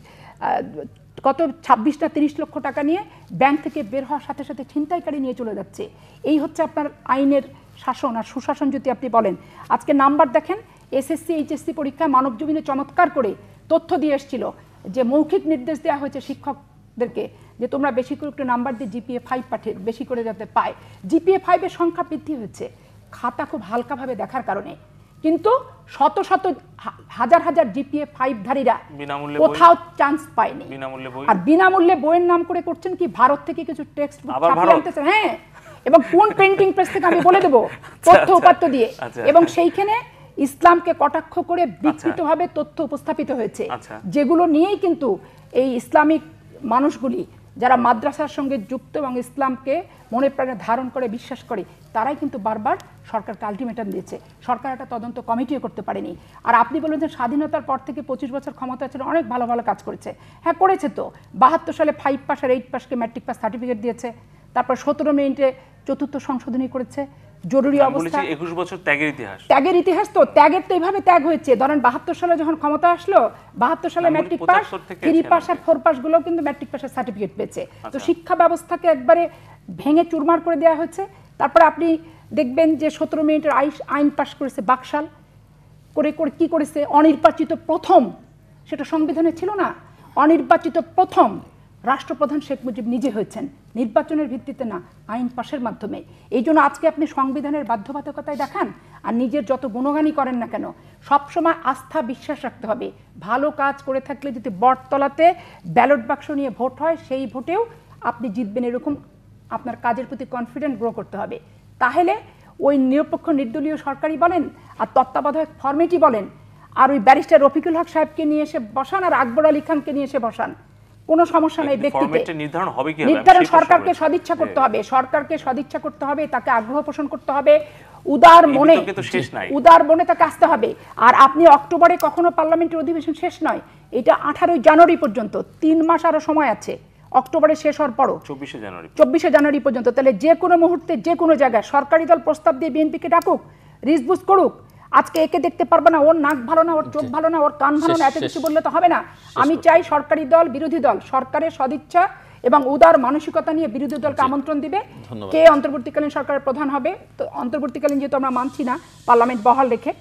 গত ছাব্বিশটা তিরিশ লক্ষ টাকা নিয়ে ব্যাংক থেকে বের হওয়ার সাথে সাথে ছিনতাইকারী নিয়ে চলে যাচ্ছে এই হচ্ছে আপনার আইনের শাসন আর সুশাসন যদি আপনি বলেন আজকে নাম্বার দেখেন এসএসসি এইচএসসি পরীক্ষায় জমিনে চমৎকার করে তথ্য দিয়ে এসেছিল যে মৌখিক নির্দেশ দেওয়া হয়েছে শিক্ষকদেরকে যে তোমরা বেশি করে একটু নাম্বার দিয়ে জিপিএ ফাইভ পাঠিয়ে বেশি করে যাতে পায় জিপিএ ফাইভের সংখ্যা বৃদ্ধি হয়েছে খাতা খুব হালকাভাবে দেখার কারণে কিন্তু শত শত হাজার হাজার জিপিএ ফাইভ ধারীরা কোথাও চান্স পায়নি আর বিনামূল্যে বইয়ের নাম করে করছেন কি ভারত থেকে কিছু টেক্সট আনতেছেন হ্যাঁ এবং কোন প্রিন্টিং প্রেস থেকে আমি বলে দেবো [LAUGHS] আচ্ছা, আচ্ছা। তথ্য উপাত্ত দিয়ে আচ্ছা। এবং সেইখানে ইসলামকে কটাক্ষ করে বিকৃতভাবে তথ্য উপস্থাপিত হয়েছে যেগুলো নিয়েই কিন্তু এই ইসলামিক মানুষগুলি যারা মাদ্রাসার সঙ্গে যুক্ত এবং ইসলামকে মনে প্রাণে ধারণ করে বিশ্বাস করে তারাই কিন্তু বারবার সরকারকে আলটিমেটাম দিয়েছে সরকার একটা তদন্ত কমিটিও করতে পারেনি আর আপনি বলেন যে স্বাধীনতার পর থেকে পঁচিশ বছর ক্ষমতা আছে অনেক ভালো ভালো কাজ করেছে হ্যাঁ করেছে তো বাহাত্তর সালে ফাইভ পাস আর এইট পাসকে ম্যাট্রিক পাস সার্টিফিকেট দিয়েছে তারপর সতেরো মিনিটে চতুর্থ সংশোধনী করেছে জরুরি অবস্থা একুশ বছর ত্যাগের ইতিহাস ত্যাগের ইতিহাস তো ত্যাগের তো এইভাবে ত্যাগ হয়েছে ধরেন বাহাত্তর সালে যখন ক্ষমতা আসলো বাহাত্তর সালে ম্যাট্রিক পাস থ্রি পাস আর ফোর পাস গুলো কিন্তু ম্যাট্রিক পাসের সার্টিফিকেট পেয়েছে তো আচ্ছা। শিক্ষা ব্যবস্থাকে একবারে ভেঙে চুরমার করে দেওয়া হয়েছে তারপরে আপনি দেখবেন যে সতেরো মিনিটের আইন পাস করেছে বাকশাল করে করে কি করেছে অনির্বাচিত প্রথম সেটা সংবিধানে ছিল না অনির্বাচিত প্রথম রাষ্ট্রপ্রধান শেখ মুজিব নিজে হয়েছেন নির্বাচনের ভিত্তিতে না আইন পাশের মাধ্যমে এই জন্য আজকে আপনি সংবিধানের বাধ্যবাধকতায় দেখান আর নিজের যত গুণগানই করেন না কেন সবসময় আস্থা বিশ্বাস রাখতে হবে ভালো কাজ করে থাকলে যদি বটতলাতে ব্যালট বাক্স নিয়ে ভোট হয় সেই ভোটেও আপনি জিতবেন এরকম আপনার কাজের প্রতি কনফিডেন্ট গ্রো করতে হবে তাহলে ওই নিরপেক্ষ নির্দলীয় সরকারই বলেন আর তত্ত্বাবধায়ক ফর্মেটই বলেন আর ওই ব্যারিস্টার রফিকুল হক সাহেবকে নিয়ে এসে বসান আর আকবর আলী খানকে নিয়ে এসে বসান কোনো সমস্যা নেই ব্যক্তিকে নির্ধারণ হবে কি নির্ধারণ সরকারকে সদিচ্ছা করতে হবে সরকারকে সদিচ্ছা করতে হবে তাকে আগ্রহ পোষণ করতে হবে উদার মনে উদার মনে তাকে আসতে হবে আর আপনি অক্টোবরে কখনো পার্লামেন্টের অধিবেশন শেষ নয় এটা আঠারোই জানুয়ারি পর্যন্ত তিন মাস আরো সময় আছে অক্টোবরে শেষ হওয়ার পরও চব্বিশে জানুয়ারি চব্বিশে জানুয়ারি পর্যন্ত তাহলে যে কোনো মুহূর্তে যে কোনো জায়গায় সরকারি দল প্রস্তাব দিয়ে বিএনপিকে ডাকুক রিজবুজ করুক আজকে একে দেখতে পারবো না ওর নাক ভালো না ওর চোখ ভালো না ওর কান ভালো না এত কিছু বললে তো হবে না আমি চাই সরকারি দল বিরোধী দল সরকারের সদিচ্ছা এবং উদার মানসিকতা নিয়ে বিরোধী দলকে আমন্ত্রণ দিবে কে অন্তর্বর্তীকালীন সরকারের প্রধান হবে তো অন্তর্বর্তীকালীন যেহেতু আমরা মানছি না পার্লামেন্ট বহাল রেখে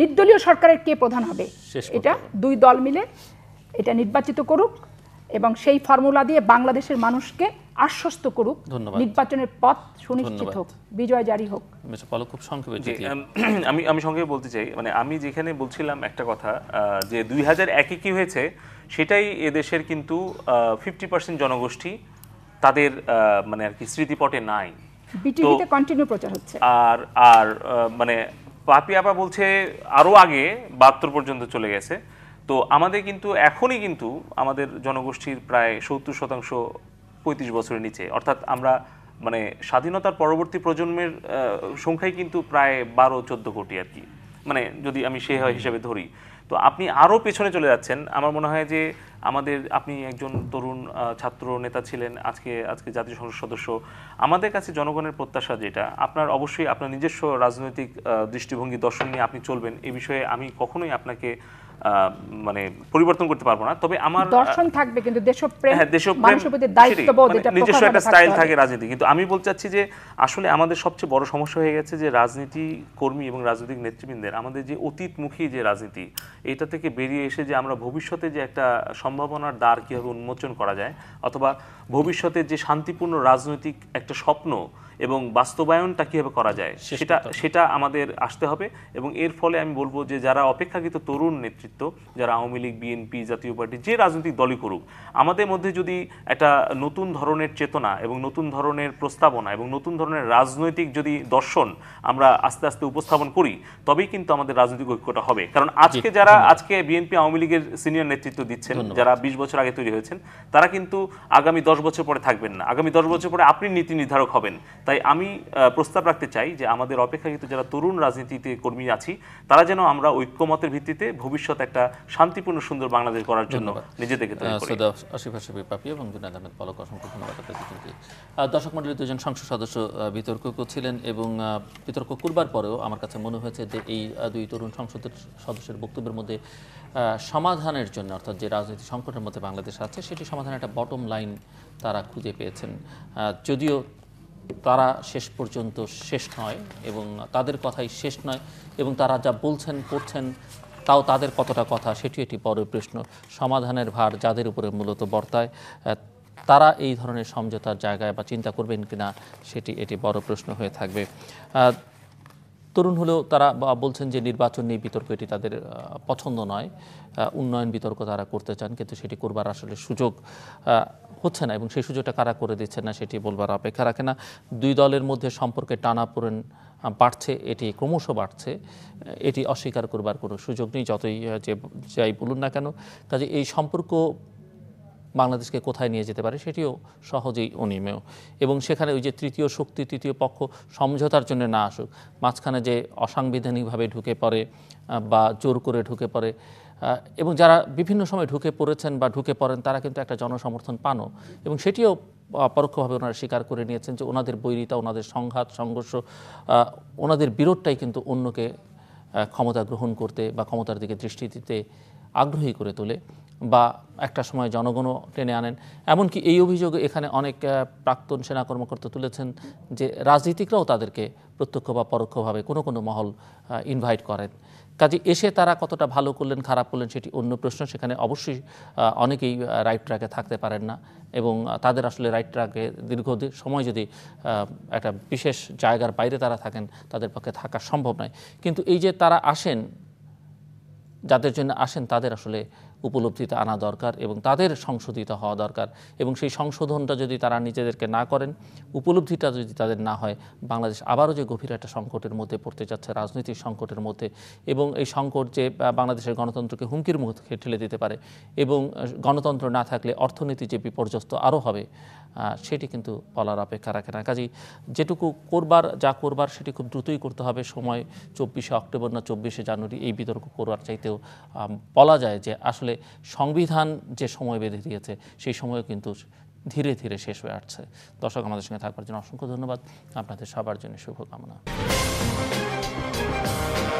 নির্দলীয় সরকারের কে প্রধান হবে এটা দুই দল মিলে এটা নির্বাচিত করুক এবং সেই ফর্মুলা দিয়ে বাংলাদেশের মানুষকে আশ্বস্ত করুক নির্বাচনের পথ সুনিশ্চিত হোক বিজয় জারি হোক খুব [CLEARS THROAT] আমি আমি সঙ্গে বলতে চাই মানে আমি যেখানে বলছিলাম একটা কথা যে দুই হাজার একে কি হয়েছে সেটাই এদেশের কিন্তু ফিফটি পার্সেন্ট জনগোষ্ঠী তাদের মানে আর কি স্মৃতিপটে নাই বিটিভিতে কন্টিনিউ প্রচার হচ্ছে আর আর মানে পাপি আপা বলছে আরও আগে বাহাত্তর পর্যন্ত চলে গেছে তো আমাদের কিন্তু এখনই কিন্তু আমাদের জনগোষ্ঠীর প্রায় সত্তর শতাংশ পঁয়ত্রিশ বছরের নিচে অর্থাৎ আমরা মানে স্বাধীনতার পরবর্তী প্রজন্মের সংখ্যাই কিন্তু প্রায় বারো চোদ্দ কোটি আর কি মানে যদি আমি সে হিসেবে ধরি তো আপনি আরও পেছনে চলে যাচ্ছেন আমার মনে হয় যে আমাদের আপনি একজন তরুণ ছাত্র নেতা ছিলেন আজকে আজকে জাতীয় সংসদ সদস্য আমাদের কাছে জনগণের প্রত্যাশা যেটা আপনার অবশ্যই আপনার নিজস্ব রাজনৈতিক দৃষ্টিভঙ্গি দর্শন নিয়ে আপনি চলবেন এ বিষয়ে আমি কখনোই আপনাকে মানে পরিবর্তন করতে পারবো না তবে আমার দর্শন থাকবে কিন্তু দেশপ্রেম হ্যাঁ দেশপ্রেম দায়িত্ববোধ এটা মানে নিজস্ব একটা স্টাইল থাকে রাজনীতি কিন্তু আমি বলতে চাচ্ছি যে আসলে আমাদের সবচেয়ে বড় সমস্যা হয়ে গেছে যে রাজনীতি কর্মী এবং রাজনৈতিক নেতৃবৃন্দের আমাদের যে অতীতমুখী যে রাজনীতি এটা থেকে বেরিয়ে এসে যে আমরা ভবিষ্যতে যে একটা সম্ভাবনার দ্বার কীভাবে উন্মোচন করা যায় অথবা ভবিষ্যতে যে শান্তিপূর্ণ রাজনৈতিক একটা স্বপ্ন এবং বাস্তবায়নটা কীভাবে করা যায় সেটা সেটা আমাদের আসতে হবে এবং এর ফলে আমি বলবো যে যারা অপেক্ষাকৃত তরুণ নেতৃত্ব যারা Awami League BNP Jatiya Party যে রাজনৈতিক দলই করুক আমাদের মধ্যে যদি একটা নতুন ধরনের চেতনা এবং নতুন ধরনের প্রস্তাবনা এবং নতুন ধরনের রাজনৈতিক যদি দর্শন আমরা আস্তে আস্তে উপস্থাপন করি তবেই কিন্তু আমাদের রাজনৈতিক ঐক্যটা হবে কারণ আজকে যারা আজকে বিএনপি আওয়ামী লীগের সিনিয়র নেতৃত্ব দিচ্ছেন যারা বিশ বছর আগে তৈরি হয়েছেন তারা কিন্তু আগামী দশ বছর পরে থাকবেন না আগামী দশ বছর পরে আপনি নীতি নির্ধারক হবেন তাই আমি প্রস্তাব রাখতে চাই যে আমাদের অপেক্ষাকৃত যারা তরুণ রাজনীতিতে কর্মী আছি তারা যেন আমরা ঐক্যমতের ভিত্তিতে ভবিষ্যৎ একটা শান্তিপূর্ণ সুন্দর বাংলাদেশ করার জন্য নিজেদেরকে এবং অসংখ্য দর্শক মন্ডলী দুজন সংসদ সদস্য বিতর্ক করছিলেন এবং বিতর্ক করবার পরেও আমার কাছে মনে হয়েছে যে এই দুই তরুণ সংসদের সদস্যের বক্তব্যের মধ্যে সমাধানের জন্য অর্থাৎ যে রাজনৈতিক সংকটের মধ্যে বাংলাদেশ আছে সেটি সমাধানের একটা বটম লাইন তারা খুঁজে পেয়েছেন যদিও তারা শেষ পর্যন্ত শেষ নয় এবং তাদের কথাই শেষ নয় এবং তারা যা বলছেন করছেন তাও তাদের কতটা কথা সেটি একটি বড় প্রশ্ন সমাধানের ভার যাদের উপরে মূলত বর্তায় তারা এই ধরনের সমঝোতার জায়গায় বা চিন্তা করবেন কিনা সেটি এটি বড় প্রশ্ন হয়ে থাকবে তরুণ হলেও তারা বলছেন যে নির্বাচন নিয়ে বিতর্ক এটি তাদের পছন্দ নয় উন্নয়ন বিতর্ক তারা করতে চান কিন্তু সেটি করবার আসলে সুযোগ হচ্ছে না এবং সেই সুযোগটা কারা করে দিচ্ছে না সেটি বলবার অপেক্ষা রাখে না দুই দলের মধ্যে সম্পর্কে টানাপোড়েন বাড়ছে এটি ক্রমশ বাড়ছে এটি অস্বীকার করবার কোনো সুযোগ নেই যতই যে যাই বলুন না কেন কাজে এই সম্পর্ক বাংলাদেশকে কোথায় নিয়ে যেতে পারে সেটিও সহজেই অনিমেয় এবং সেখানে ওই যে তৃতীয় শক্তি তৃতীয় পক্ষ সমঝোতার জন্য না আসুক মাঝখানে যে অসাংবিধানিকভাবে ঢুকে পড়ে বা জোর করে ঢুকে পড়ে এবং যারা বিভিন্ন সময় ঢুকে পড়েছেন বা ঢুকে পড়েন তারা কিন্তু একটা জনসমর্থন পানও এবং সেটিও পরোক্ষভাবে ওনারা স্বীকার করে নিয়েছেন যে ওনাদের বৈরিতা ওনাদের সংঘাত সংঘর্ষ ওনাদের বিরোধটাই কিন্তু অন্যকে ক্ষমতা গ্রহণ করতে বা ক্ষমতার দিকে দৃষ্টি দিতে আগ্রহী করে তোলে বা একটা সময় জনগণও টেনে আনেন এমনকি এই অভিযোগ এখানে অনেক প্রাক্তন সেনা কর্মকর্তা তুলেছেন যে রাজনীতিকরাও তাদেরকে প্রত্যক্ষ বা পরোক্ষভাবে কোনো কোনো মহল ইনভাইট করেন কাজে এসে তারা কতটা ভালো করলেন খারাপ করলেন সেটি অন্য প্রশ্ন সেখানে অবশ্যই অনেকেই রাইট ট্র্যাকে থাকতে পারেন না এবং তাদের আসলে রাইট ট্র্যাকে দীর্ঘ সময় যদি একটা বিশেষ জায়গার বাইরে তারা থাকেন তাদের পক্ষে থাকা সম্ভব নয় কিন্তু এই যে তারা আসেন যাদের জন্য আসেন তাদের আসলে উপলব্ধিতে আনা দরকার এবং তাদের সংশোধিত হওয়া দরকার এবং সেই সংশোধনটা যদি তারা নিজেদেরকে না করেন উপলব্ধিটা যদি তাদের না হয় বাংলাদেশ আবারও যে গভীর একটা সংকটের মধ্যে পড়তে যাচ্ছে রাজনৈতিক সংকটের মধ্যে এবং এই সংকট যে বাংলাদেশের গণতন্ত্রকে হুমকির মুখে ঠেলে দিতে পারে এবং গণতন্ত্র না থাকলে অর্থনীতি যে বিপর্যস্ত আরও হবে সেটি কিন্তু বলার অপেক্ষা রাখে না কাজেই যেটুকু করবার যা করবার সেটি খুব দ্রুতই করতে হবে সময় চব্বিশে অক্টোবর না চব্বিশে জানুয়ারি এই বিতর্ক করবার চাইতেও বলা যায় যে আসলে সংবিধান যে সময় বেঁধে দিয়েছে সেই সময়ও কিন্তু ধীরে ধীরে শেষ হয়ে আসছে দর্শক আমাদের সঙ্গে থাকবার জন্য অসংখ্য ধন্যবাদ আপনাদের সবার জন্য শুভকামনা